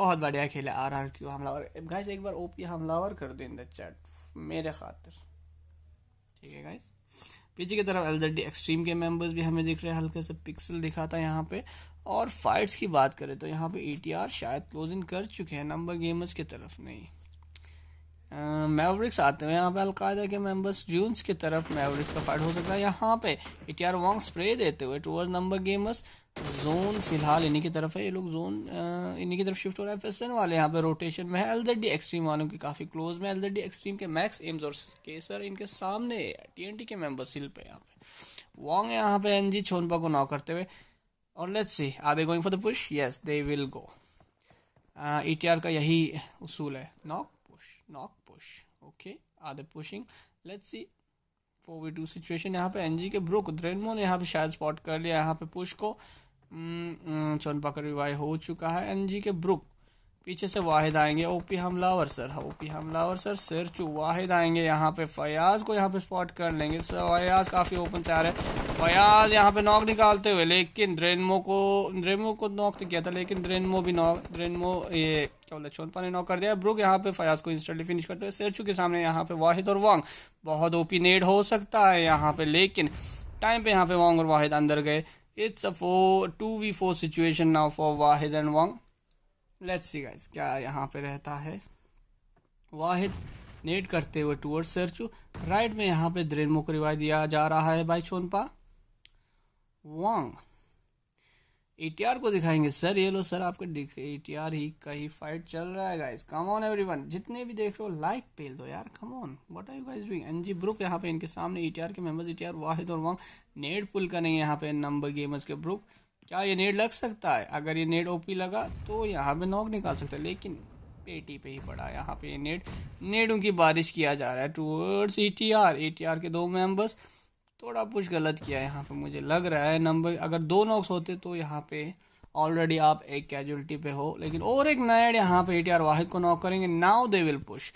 बहुत बढ़िया खेला आर आर क्यू हमलावर गाइस एक बार ओपी हमलावर कर दे इन द चैट मेरे खातिर ठीक है गाइस पीछे की तरफ एल एक्सट्रीम के मेंबर्स भी हमें दिख रहे हैं हल्के से पिक्सल दिखाता है यहाँ पे और फाइट्स की बात करें तो यहाँ पे ई e शायद क्लोज इन कर चुके हैं नंबर गेमर्स की तरफ नहीं मेवरिक्स आते हुए यहाँ पे अलकायदा के मेंबर्स जून्स की तरफ मेवरिक्स का फाइट हो सकता है यहाँ पे इटियार वॉन्ग स्प्रे देते हुए टूवर्ड्स नंबर गेमर्स जोन फिलहाल इन्हीं की तरफ है ये लोग जोन इन्हीं की तरफ शिफ्ट हो रहे हैं फिसन वाले यहाँ पे रोटेशन में है एलजेडी एक्सट्रीम वालों के काफ़ी क्लोज में एल एक्सट्रीम के मैक्स एम्स और केसर इनके सामने टी के मेम्बर्स हिल पे यहाँ पे वॉन्ग यहाँ पे एन जी छोनपा को नॉक करते हुए और let's see are they going for the push yes they will go ई का यही उसूल है knock push knock are they pushing let's see four we two situation यहाँ पे एनजी के ब्रुक को ने यहाँ पे शायद स्पॉट कर लिया यहाँ पे पुश को hmm, hmm, चौन पकड़ रिवाइव हो चुका है एनजी के ब्रुक पीछे से वाहिद आएंगे ओपी हमलावर सर हाँ, ओपी हमलावर सर चू वाहिद आएंगे यहाँ पे फयाज को यहाँ पे स्पॉट कर लेंगे सर फयाज काफ़ी ओपन चाह रहे फयाज यहाँ पे नॉक निकालते हुए लेकिन ड्रेनमो को ड्रेनमो को नॉक तो किया था लेकिन ड्रेनमो भी नॉक ड्रेनमो ये क्या बोलते चोनपा ने नॉक कर दिया ब्रुक यहाँ पे फयाज को इंस्टेंटली फिनिश करते हुए सिरचू के सामने यहाँ पे वाहिद और वांग बहुत ओपी नेड हो सकता है यहाँ पे लेकिन टाइम पे यहाँ पे वांग और वाहिद अंदर गए it's a four two v four situation now for Wahid and Wang let's see guys क्या यहाँ पे रहता है वाहिद नेट करते हुए टूअर्ड सर्च राइट में यहाँ पे द्रेन को रिवाज दिया जा रहा है बाई चोनपा वांग एटीआर को दिखाएंगे सर ये लो सर आपके दिख एटीआर ही का ही फाइट चल रहा है गाइस कम ऑन एवरीवन जितने भी देख रहे हो लाइक पेल दो यार come on what are you guys doing NG Brook यहाँ पे इनके सामने एटीआर के मेंबर्स एटीआर वाहिद और वांग नेट पुल करेंगे यहाँ पे नंबर गेमर्स के ब्रुक क्या ये नेट लग सकता है अगर ये नेट ओपी लगा तो यहाँ पे नॉक निकाल सकता है लेकिन पेटी पे ही पड़ा यहाँ पे नेट नेडों की बारिश किया जा रहा है towards A T R A T R के दो मेम्बर्स थोड़ा कुछ गलत किया है यहाँ पे मुझे लग रहा है नंबर अगर दो नॉक्स होते तो यहाँ पे ऑलरेडी आप एक कैजुअलिटी पे हो लेकिन और एक नाइड यहाँ पे ए टी आर वाहिद को नॉक करेंगे now they will push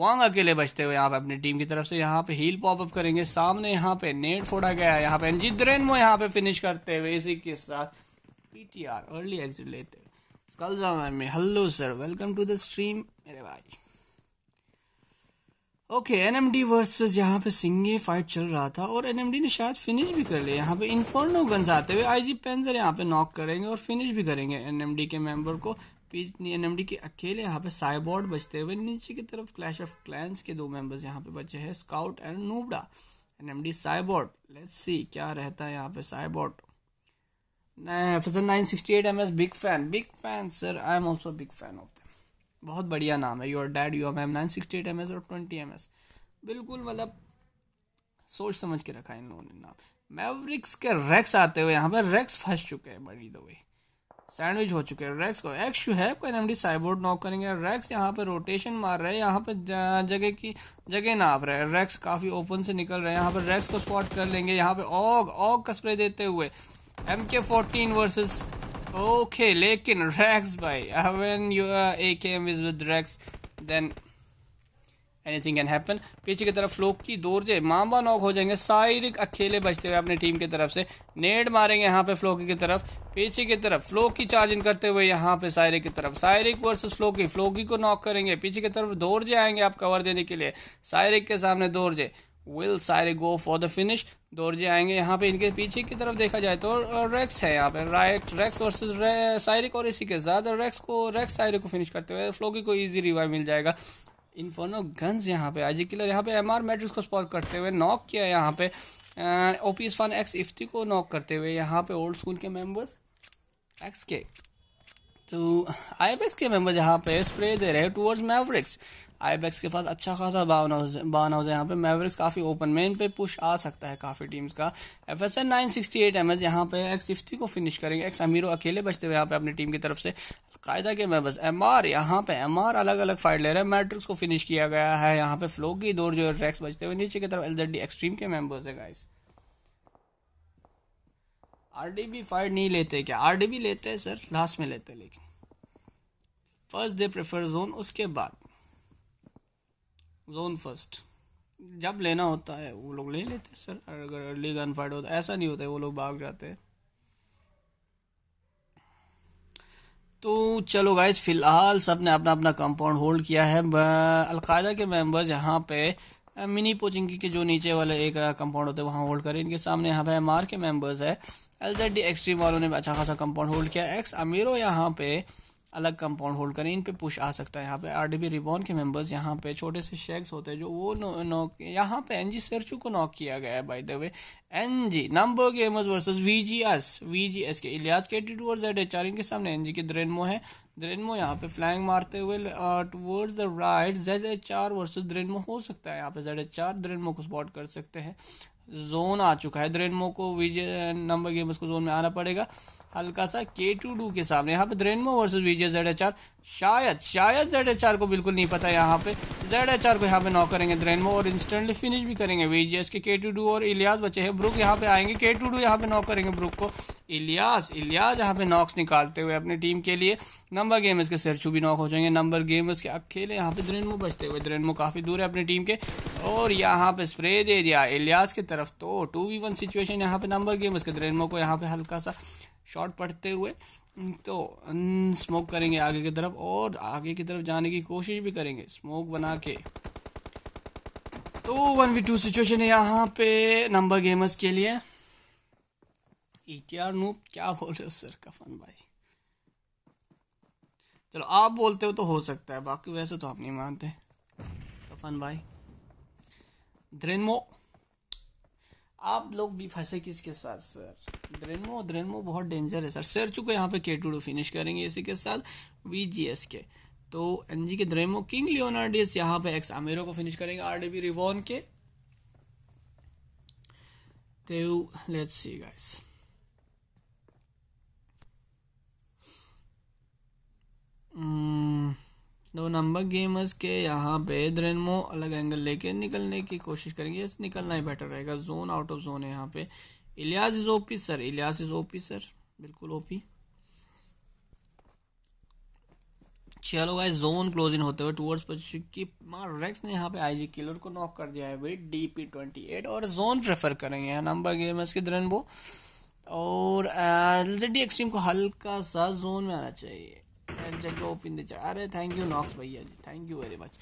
Wang अकेले बचते हुए यहाँ पे अपनी टीम की तरफ से यहाँ पे हील पॉप अप करेंगे सामने यहाँ पे नेट फोड़ा गया है यहाँ पे एनजी द्रेन वो यहाँ पे फिनिश करते हुए इसी के साथ पीटीआर अर्ली एग्जिट लेते हुए hello sir welcome to the stream मेरे भाई okay N M D versus यहाँ पे सिंगे फाइट चल रहा था और एन एम डी ने शायद फिनिश भी कर लिया यहाँ पे इन्फोर्नो गन्स आते हुए आई जी पेंजर यहाँ पे नॉक करेंगे और फिनिश भी करेंगे एन एम डी के मेंबर को पेज एनएमडी के अकेले यहाँ पे साइबोर्ड बचते हुए नीचे की तरफ क्लैश ऑफ क्लैंस के दो मेंबर्स यहाँ पे बचे हैं स्काउट एंड नूबडा एनएमडी साइबॉर्ड लेट्स सी क्या रहता है यहाँ पे Cyborg big fan big fan sir I am also big fan of बहुत बढ़िया नाम है your dad you ma'am nine sixty eight M S और ट्वेंटी एम एस बिल्कुल मतलब सोच समझ के रखा है इन लोगों ने नाम मैवरिक्स के रेक्स आते हुए यहाँ पर रेक्स फंस चुके हैं बड़ी दो सैंडविच हो चुके हैं रैक्स को X U have M D Cyborg knock करेंगे रैक्स यहाँ पे रोटेशन मार रहे हैं यहाँ पे जगह की जगह नाप रहे हैं रैक्स काफ़ी ओपन से निकल रहे हैं यहाँ पर रैक्स को स्पॉट कर लेंगे यहाँ पे ऑग ऑग का स्प्रे देते हुए M K fourteen versus okay लेकिन रैक्स भाई even U A K M is with then anything can happen पीछे की तरफ फ्लोक की दूर जे मामा नॉक हो जाएंगे साइरिक अकेले बचते हुए अपनी टीम की तरफ से नेड मारेंगे यहाँ पे फ्लोकी की तरफ पीछे की तरफ फ्लोक की चार्जिंग करते हुए यहाँ पे सायरे की तरफ सायरिक वर्सेस फ्लोकी फ्लोकी को नॉक करेंगे पीछे की तरफ दौरजे आएंगे आप कवर देने के लिए सायरिक के सामने दौरजे विल सायरे गो फॉर द फिनिश दौरजे आएंगे यहाँ पे इनके पीछे की तरफ देखा जाए तो रेक्स है यहाँ पे राइट रेक्स वर्सेज साइरिक और इसी के साथ रेक्स को रेक्स सायरे को फिनिश करते हुए फ्लोकी को ईजी रिवाइव मिल जाएगा इन्फर्नो गन्स यहाँ पे आजी किलर यहाँ पे एमआर मैट्रिक्स को स्पॉट करते हुए नॉक किया यहाँ पे O P S one X इफ्ती को नॉक करते हुए यहाँ पे ओल्ड स्कूल के मेंबर्स एक्स के तो आई के मेंबर्स यहाँ पे स्प्रे दे रहे हैं टूवर्ड्स मैवरिक्स आई के पास अच्छा खासा बावन हाउस बावन हाउस है यहाँ पे मेवरिक्स काफ़ी ओपन मेन पे पुश आ सकता है काफ़ी टीम्स का F S N nine sixty eight M S यहाँ पे एक्स फिफ्टी को फिनिश करेंगे एक्स अमीरो अकेले बचते हुए यहाँ पे अपनी टीम की तरफ से कायदा के महबस एम आर यहाँ पे एम आर अलग अलग फाइट ले रहे हैं मैट्रिक्स को फिनिश किया गया है यहाँ पे फ्लो की दौर जो ट्रैक्स बचते हुए नीचे की तरफ एल जेड एक्सट्रीम के मेम्बर्स है guys R D B fight नहीं लेते क्या आर डी बी लेते हैं सर लास्ट में लेते हैं लेकिन फर्स्ट दे प्रेफर जोन उसके बाद जोन फर्स्ट जब लेना होता है वो लोग ले लेते सर अगर अर्ली गन फाइट होता ऐसा नहीं होता है वो लोग भाग जाते हैं तो चलो गाइज फ़िलहाल सब ने अपना अपना कंपाउंड होल्ड किया है अलकायदा के मेंबर्स यहाँ पे मिनी पोचिंग के जो नीचे वाले एक कंपाउंड होते हैं वहाँ होल्ड करें इनके सामने यहाँ पे एम के मेंबर्स है एल जेड डी एक्सट्रीम वालों ने अच्छा खासा कंपाउंड होल्ड किया एक्स अमीरो यहाँ पे अलग कंपाउंड होल्ड करें इन पे पुश आ सकता है यहाँ पे आर डी बी रिबॉन के मेंबर्स यहाँ पे छोटे से शेक्स होते हैं जो वो नो, नो, यहाँ पे एन जी सर्चू को नॉक किया गया है by the way N G number gamers versus V G S V G S के इलियास के T toward Z H R इनके सामने एन जी के द्रेनमो है द्रेनमो यहाँ पे फ्लैंग मारते हुए towards the right Z H R versus द्रेनमो हो सकता है यहाँ पे जेड एच आर द्रेनमो को स्पॉट कर सकते हैं जोन आ चुका है द्रेनमो को विजय नंबर गेमर्स को जोन में आना पड़ेगा हल्का सा के टू डू के सामने यहाँ पे द्रेनमो versus VJ Z H R शायद शायद जेड एच आर को बिल्कुल नहीं पता यहाँ पे जेड एच आर को यहाँ पे नॉक करेंगे द्रेनमो और इंस्टेंटली फिनिश भी करेंगे वीजे के के टू डू और इलियास बचे हैं ब्रुक यहाँ पे आएंगे के टू डू यहाँ पे नॉक करेंगे ब्रुक को इलियास इलियास यहाँ पे नॉक्स निकालते हुए अपनी टीम के लिए नंबर गेमर्स के सिरचू भी नॉक हो जाएंगे नंबर गेमर्स के अकेले यहाँ पे द्रेनमो बचते हुए द्रेनमो काफ़ी दूर है अपनी टीम के और यहाँ पे स्प्रे दे दिया इलियास की तरफ तो टू वी वन सिचुएशन यहाँ पे नंबर गेमर्स के द्रेनमो को यहाँ पे हल्का सा शॉट पढ़ते हुए तो स्मोक करेंगे आगे की तरफ और आगे की तरफ जाने की कोशिश भी करेंगे स्मोक बना के तो वन वी टू सिचुएशन है यहाँ पे नंबर गेमर्स के लिए ई e नूप क्या बोल रहे हो सर कफन भाई चलो आप बोलते हो तो हो सकता है बाकी वैसे तो आप नहीं मानते कफन भाई ध्रेनमो आप लोग भी फंसे किसके साथ सर ड्रेनमो ड्रेनमो बहुत डेंजर है सर सर चुको यहाँ पे के टू फिनिश करेंगे इसी के साथ वी तो के तो एन के ड्रेमो किंग लियोनार्डियस यहाँ पे एक्स अमेरो को फिनिश करेंगे आर डी रिवॉन के तो लेट्स सी गाइस हम्म दो नंबर गेमर्स के यहाँ पे द्रेनमो अलग एंगल लेके निकलने की कोशिश करेंगे निकलना ही बेटर रहेगा जोन आउट ऑफ जोन है यहाँ पे Ilyas is OP sir Ilyas is OP sir बिल्कुल ओपी चलो गाइस जोन क्लोजिंग होते हुए टूवर्ड्स पच्चीस की रेक्स ने यहाँ पे आईजी किलर को नॉक कर दिया है डी डीपी ट्वेंटी एट और जोन प्रेफर करेंगे यहाँ नंबर गेमर्स के द्रेनबो और एल uh, एक्सट्रीम को हल्का सा जोन में आना चाहिए एंड द गोप इन द अरे थैंक यू नॉक्स भैया ji thank you very much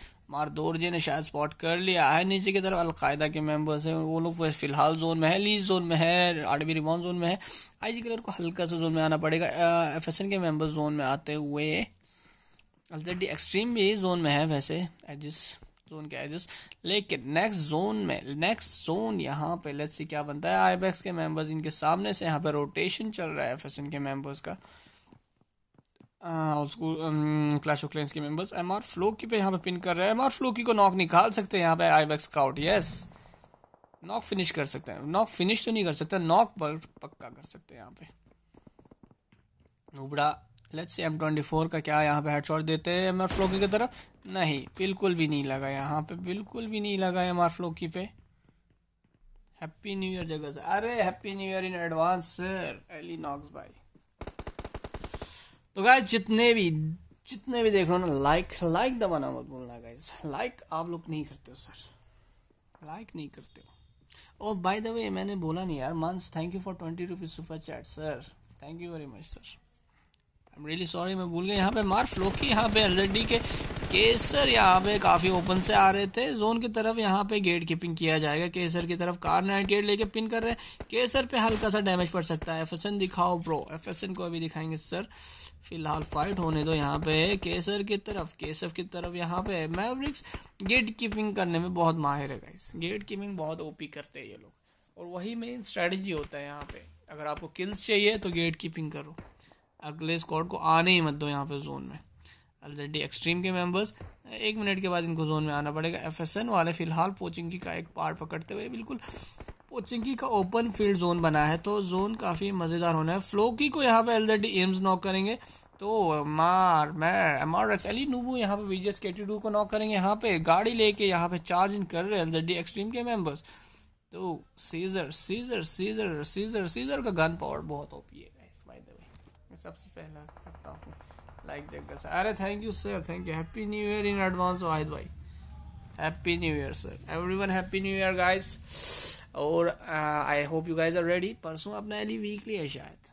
ji ने शायद स्पॉट कर लिया है नीचे की तरफ अलकायदा के मेंबर्स हैं वो लोग फिलहाल जोन में है लीज जोन में है आडवी रिबॉन जोन में है आई जी कलर को हल्का सा जोन में आना पड़ेगा एफ एस एन के मेम्बर्स जोन में आते हुए अलरेडी एक्सट्रीम भी जोन में है वैसे एजिस जोन के एजिस लेकिन नेक्स्ट जोन में नेक्स्ट जोन यहाँ पे लेट्स सी क्या बनता है आई के मेंबर्स इनके सामने से यहाँ पे रोटेशन चल रहा है एफ के मेंबर्स का स्कूल क्लैश ऑफ क्लेंस के मेंबर्स एम आर फ्लोकी पे यहाँ पे पिन कर रहे हैं एम आर फ्लोकी को नॉक निकाल सकते हैं यहाँ पे आई वैक्स काउट यस नॉक फिनिश कर सकते हैं नॉक फिनिश तो नहीं कर सकते नॉक पर पक्का कर सकते हैं यहाँ पे उबड़ा लेट्स एम ट्वेंटी फोर का क्या यहाँ पे हेडशॉट देते हैं एम आर फ्लोकी की तरफ नहीं बिल्कुल भी नहीं लगा यहाँ पे बिल्कुल भी नहीं लगा एम आर फ्लोकी पे हैप्पी न्यू ईयर जगह से अरे happy new year in advance sir एली नॉक्स भाई तो गाय जितने भी जितने भी देख रहे हो ना लाइक लाइक दबाना मत बोलना गाइज लाइक आप लोग नहीं करते हो सर लाइक नहीं करते हो और बाय द वे मैंने बोला नहीं यार मांस thank you for twenty rupees super chat sir thank you very much sir I am really sorry मैं भूल गया यहाँ पे मार फ्लो की यहाँ पे एल के केसर यहाँ पे काफ़ी ओपन से आ रहे थे जोन की तरफ यहाँ पे गेट कीपिंग किया जाएगा केसर की तरफ कार नाइट गेट लेके पिन कर रहे हैं केसर पे हल्का सा डैमेज पड़ सकता है एफ दिखाओ ब्रो एफ को अभी दिखाएंगे सर फिलहाल फाइट होने दो यहाँ पे केसर की तरफ केसर की तरफ यहाँ पे मैवरिक्स गेट कीपिंग करने में बहुत माहिर है गाइस गेट कीपिंग बहुत ओपी करते हैं ये लोग और वही मेन स्ट्रेटजी होता है यहाँ पे अगर आपको किल्स चाहिए तो गेट कीपिंग करो अगले स्कॉट को आने ही मत दो यहाँ पे जोन में ऑलरेडी एक्सट्रीम के मेम्बर्स एक मिनट के बाद इनको जोन में आना पड़ेगा एन वाले फिलहाल पोचिंग का एक पार्ट पकड़ते हुए बिल्कुल पोचिंगी का ओपन फील्ड जोन बना है तो जोन काफ़ी मज़ेदार होना है फ्लोकी को यहाँ पे जेडी एम्स नॉक करेंगे तो मार मैं एम आर एक्स अली नूबू यहाँ पे वी के टी टू को नॉक करेंगे यहाँ पे गाड़ी लेके यहाँ पे चार्ज इन कर रहे हैं डी एक्सट्रीम के मेंबर्स तो Caesar Caesar Caesar Caesar Caesar का गन पावर बहुत ओपी है मैं सबसे पहला करता हूँ लाइक जगह से अरे thank you sir thank you happy new year in advance Wahid भाई happy new year sir every one happy new year guys और I hope you guys are ready परसों अपना अली वीकली e है शायद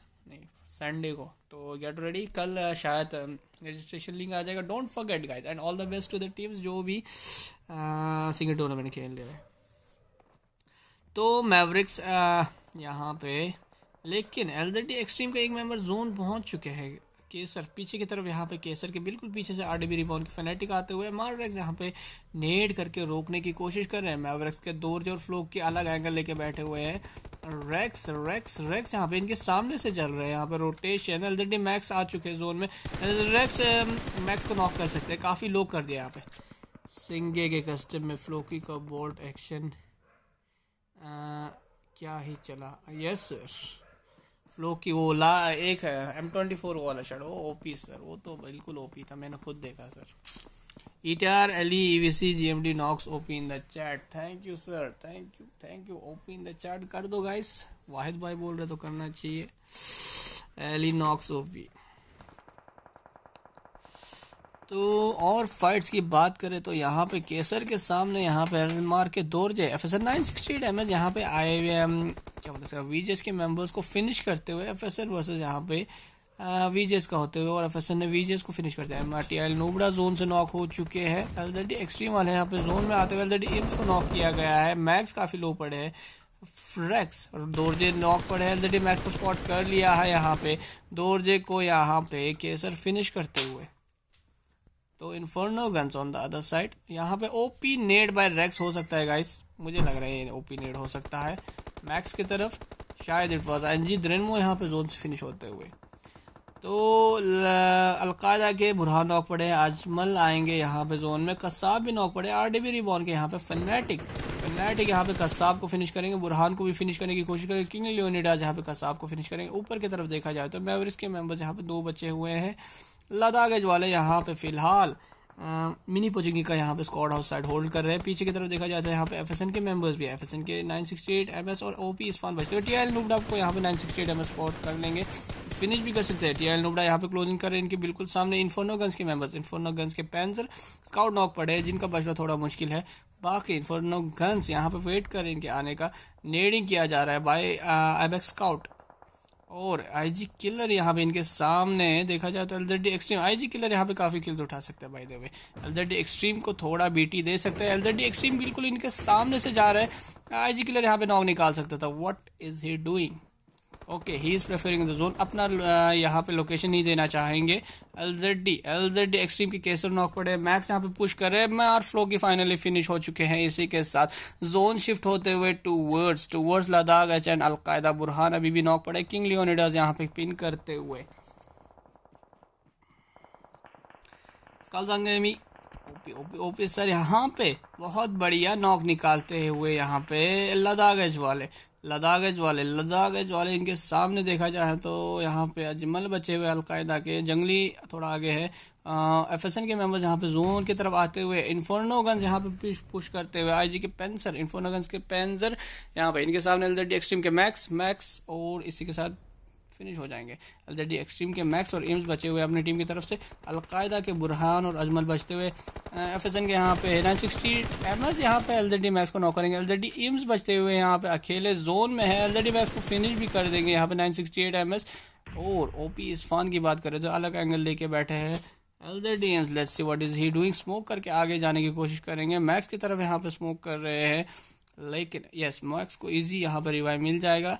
संडे को तो गेट रेडी कल शायद रजिस्ट्रेशन लिंक आ जाएगा don't forget guys and all the best to the teams जो भी सिंगल टूर्नामेंट खेल रहे हैं तो मैवरिक्स यहाँ पे लेकिन एल एक्सट्रीम का एक मेंबर जोन पहुंच चुके हैं केसर पीछे की तरफ यहाँ पे केसर के बिल्कुल पीछे से आर रिबॉन के फेनेटिक आते हुए मारवेक्स यहाँ पे नेड करके रोकने की कोशिश कर रहे हैं मैवरेक्स के दो और फ्लोक के अलग एंगल लेके बैठे हुए हैं रेक्स रेक्स रेक्स यहाँ पे इनके सामने से चल रहे हैं यहाँ पे रोटेशन एलजेडी मैक्स आ चुके हैं जोन में रेक्स मैक्स um, को नॉक कर सकते हैं काफ़ी लोग कर दिया यहाँ पे सिंगे के कस्टम में फ्लोकी का बोल्ट एक्शन आ, क्या ही चला यस सर फ्लो की वो ला एक है एम ट्वेंटी फोर वाला शर्ट वो ओपी सर वो तो बिल्कुल ओपी था मैंने खुद देखा sir E T R L E V C G M D Knox OP in the chat thank you sir thank you thank you OP in the chat कर दो गाइस वाहिद भाई बोल रहे तो करना चाहिए ई नॉक्स ओपी तो और फाइट्स की बात करें तो यहाँ पे केसर के सामने यहाँ पे एलमार के दौर जे F S N nine sixty eight M S यहाँ पे आई क्या बोलते हैं वी के मेंबर्स को फिनिश करते हुए एफ एस एन वर्सेज यहाँ पे वीजेस का होते हुए और एफ एस एन ने वीजेस को फिनिश करते हैं एम आर टी एल नोबड़ा जोन से नॉक हो चुके हैं डी एक्सट्रीम वाले यहाँ पे जोन में आते हुए डी एम्स को नॉक किया गया है मैक्स काफ़ी लो पड़े हैं फ्रैक्स और दोरजे नॉक पर है ऑलरेडी मैक्स को स्पॉट कर लिया है यहाँ पे दोरजे को यहाँ पे केसर फिनिश करते हुए तो Inferno guns on the other side यहाँ पे ओपी नेड बाय रेक्स हो सकता है गाइस मुझे लग रहा है ओपी नेड हो सकता है मैक्स की तरफ शायद इट वॉज जी द्रेनमो यहाँ पे जोन से फिनिश होते हुए तो अलकायदा के बुरहान नॉक पड़े अजमल आएंगे यहाँ पे जोन में कस्साब भी नॉक पड़े आर डी बी रिबॉन के यहाँ पे फनेटिक फनेटिक यहाँ पे कस्साब को फिनिश करेंगे बुरहान को भी फिनिश करने की कोशिश करेंगे किंग लियोनिडाज यहाँ पे कस्साब को फिनिश करेंगे ऊपर की तरफ देखा जाए तो मेवरिस के मेम्बर्स यहाँ पे दो बचे हुए हैं लद्दाख एज वाले यहाँ पे फ़िलहाल मिनी पोचिंग का यहाँ पे स्कॉड हाउस साइड होल्ड कर रहे हैं पीछे की तरफ देखा जाता तो है यहाँ पे एफएसएन के मेंबर्स भी एफएसएन के 968 एमएस और ओपी इस्फान बचते हैं टीआईएल नुबडा को यहाँ पे 968 एमएस स्पॉट कर लेंगे फिनिश भी कर सकते हैं एल नूबडा यहाँ पे क्लोजिंग कर रहे हैं इनके बिल्कुल सामने इन्फोनो गन्स के मेम्बर्स इन्फोनो गन्स के पैंसर स्काउट नॉक पड़े जिनका बचना थोड़ा मुश्किल है बाकी इन्फोनो गन्स यहाँ पे वेट कर रहे हैं इनके आने का नेडिंग किया जा रहा है बाय एबेक्स स्काउट और आईजी किलर यहाँ पे इनके सामने देखा जाए तो एलजेडी एक्सट्रीम आईजी किलर यहाँ पे काफ़ी किल्स तो उठा सकता है भाई देवे वे एलजेडी एक्सट्रीम को थोड़ा बीटी दे सकता है एलजेडी एक्सट्रीम बिल्कुल इनके सामने से जा रहा है आईजी किलर यहाँ पे नॉक निकाल सकता था what is he doing okay he is preferring the zone अपना यहाँ पे लोकेशन नहीं देना चाहेंगे L Z D L Z D Extreme की केसर नॉक पड़े मैक्स यहाँ पे पुश कर रहे हैं और फ्लो की फाइनली फिनिश हो चुके हैं इसी के साथ जोन शिफ्ट होते हुए towards towards Ladakh H and अलकायदा बुरहान अभी भी नॉक पड़े किंग लियोनिडाज यहाँ पे पिन करते हुए ओपी ओपी सर यहाँ पे बहुत बढ़िया नॉक निकालते हुए यहाँ पे लद्दाख एच वाले लदाखेज वाले लदाखेज वाले इनके सामने देखा जाए तो यहाँ पे अजमल बचे हुए अलकायदा के जंगली थोड़ा आगे है एफ एस एन के मेम्बर्स यहाँ पे जोन की तरफ आते हुए इन्फोर्नोगन्स यहाँ पे पुश करते हुए आई जी के पेंसर इन्फोर्नोगन्स के पेंसर यहाँ पे इनके सामने एल एक्सट्रीम के मैक्स मैक्स और इसी के साथ फिनिश हो जाएंगे अलरेडी एक्सट्रीम के मैक्स और एम्स बचे हुए अपनी टीम की तरफ से अलकायदा के बुरहान और अजमल बचते हुए एफ के यहाँ पे नाइन सिक्सटी एम एस यहाँ पे अलरेडी मैक्स को नॉक करेंगे अलरेडी एम्स बचते हुए यहाँ पे अकेले जोन में है अलरेडी मैक्स को फिनिश भी कर देंगे यहाँ पे नाइन सिक्सटी एट और ओ पी इसफान की बात करें तो अलग एंगल लेके बैठे हैं डी एम्स let's what is he doing smoke करके आगे जाने की कोशिश करेंगे मैक्स की तरफ यहाँ पे स्मोक कर रहे हैं लेकिन यस मैक्स को इजी यहाँ पर रिवाइव मिल जाएगा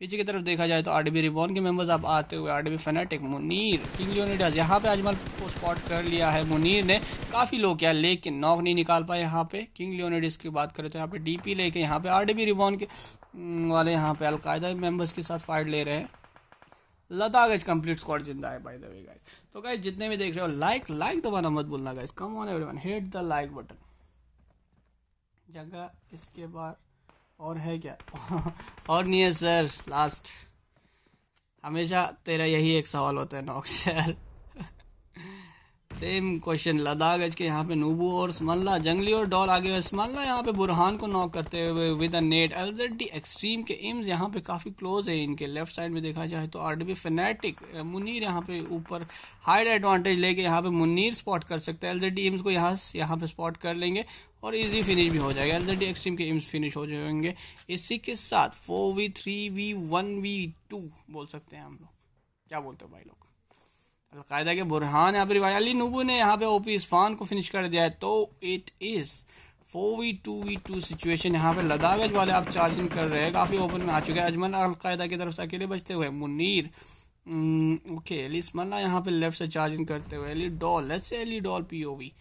पीछे की तरफ देखा जाए तो आर डी रिबॉन के मेंबर्स अब आते हुए R D fanatic Munir King Leonidas यहाँ पे अजमल को स्पॉट कर लिया है मुनीर ने काफ़ी लोग किया लेकिन नॉक नहीं निकाल पाए यहाँ पे किंग लियोनिडास की बात करें तो यहाँ पे डीपी लेके यहाँ पे आर डी रिबॉन के हम्म, वाले यहाँ पे अलकायदा मेंबर्स के साथ फाइट ले रहे हैं लता गज कम्प्लीट स्क्वाड जिंदा है बाय द वे गाइस तो गाइस जितने भी देख रहे हो लाइक लाइक दबाना मत बोलना guys come on everyone hit the like button जगह इसके बाद और है क्या और नहीं है सर लास्ट हमेशा तेरा यही एक सवाल होता है knock sir same question Ladakh H के यहाँ पे नूबू और स्मल्ला जंगली और डॉल आगे हुए स्मल्ला यहाँ पे बुरहान को नॉक करते हुए विद अ नेट अलर एक्सट्रीम के एम्स यहाँ पे काफ़ी क्लोज है इनके लेफ्ट साइड में देखा जाए तो आर डी फेनेटिक मुनीर यहाँ पे ऊपर हाइड एडवांटेज लेके यहाँ पे मुनीर स्पॉट कर सकते हैं एल डी एम्स को यहाँ यहाँ पे स्पॉट कर लेंगे और इजी फिनिश भी हो जाएगा एलजेडी एक्सट्रीम के एम्स फिनिश हो जाएंगे इसी के साथ four V three we one V two बोल सकते हैं हम लोग क्या बोलते हो भाई लोग अलकायदा के बुरहान यहाँ पर रिवाज अली नूबू ने यहाँ पे ओ पी इसफान को फिनिश कर दिया है तो it is four we two we two situation यहाँ पे लदागज वाले आप चार्जिंग कर रहे हैं काफ़ी ओपन में आ चुके हैं अजमल अलकायदा की तरफ से अकेले बचते हुए मुनीर ओके एलिस मल्ला यहाँ पे लेफ्ट से चार्जिंग करते हुए एली डॉल लेट्स एली डॉल P O V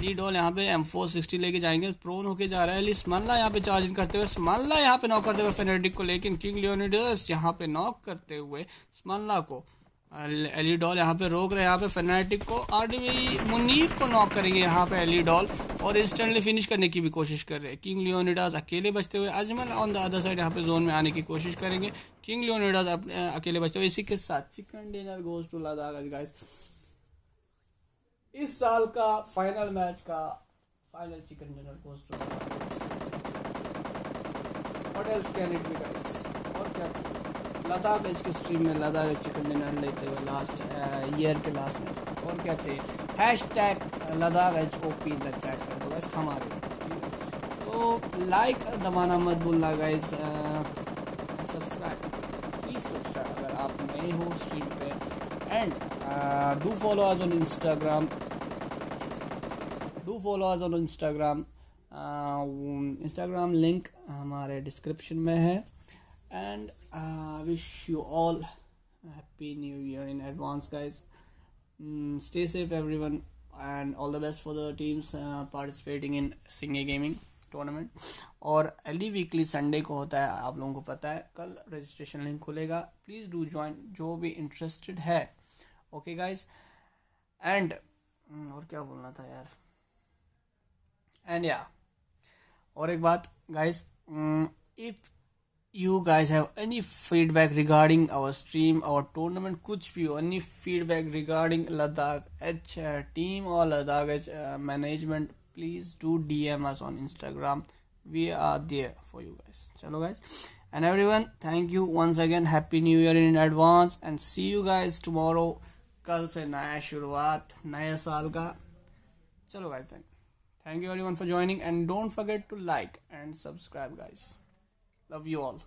lead all e यहाँ पे एम फोर सिक्सटी लेके जाएंगे प्रोन होके जा रहा है लिस मल्ला यहाँ पे चार्ज इन करते हुए स्मल्ला यहाँ पे नॉक करते हुए फेनेटिक को लेकिन किंग लियोनिडस यहाँ पे नॉक करते हुए स्मल्ला को एली डॉल e यहाँ पे रोक रहे हैं यहाँ पे फेनेटिक को आर मुनीर को नॉक करेंगे यहाँ पे एली डॉल e और इंस्टेंटली फिनिश करने की भी कोशिश कर रहे हैं किंग लियोनिडास अकेले बचते हुए Ajmal on the other side यहाँ पे जोन में आने की कोशिश करेंगे किंग लियोनिडास अकेले बचते हुए इसी के साथ chicken dinner goes to Ladakh guys इस साल का फाइनल मैच का final chicken dinner post to और क्या लद्दाख एच के स्ट्रीम में लद्दाख चिकन डिनर लेते हुए लास्ट ईयर के लास्ट में और क्या चाहिए hashtag Ladakh H O P the chat कर दो गाइस हमारे तो लाइक दबाना मत भूलना गाइस सब्सक्राइब प्लीज़ सब्सक्राइब अगर आप नए हो स्ट्रीम पे and do follow us on Instagram do follow आज ऑन इंस्टाग्राम इंस्टाग्राम लिंक हमारे डिस्क्रिप्शन में है and wish you all happy new year in advance guys stay safe every one and all the best for the teams participating in सिंगे गेमिंग टूर्नामेंट और एली वीकली संडे को होता है आप लोगों को पता है कल रजिस्ट्रेशन लिंक खुलेगा प्लीज़ डू ज्वाइन जो भी इंटरेस्टेड है ओके गाइज एंड और क्या बोलना था यार एंड या और एक बात guys if you guys have any feedback regarding our stream our tournament कुछ भी हो any feedback regarding Ladakh H team और Ladakh H management please do D M S on Instagram we are there for you guys चलो guys everyone thank you once again happy new year in advance and see you guys tomorrow कल से नया शुरुआत नए साल का चलो guys thank you Thank you everyone for joining and don't forget to like and subscribe guys. Love you all.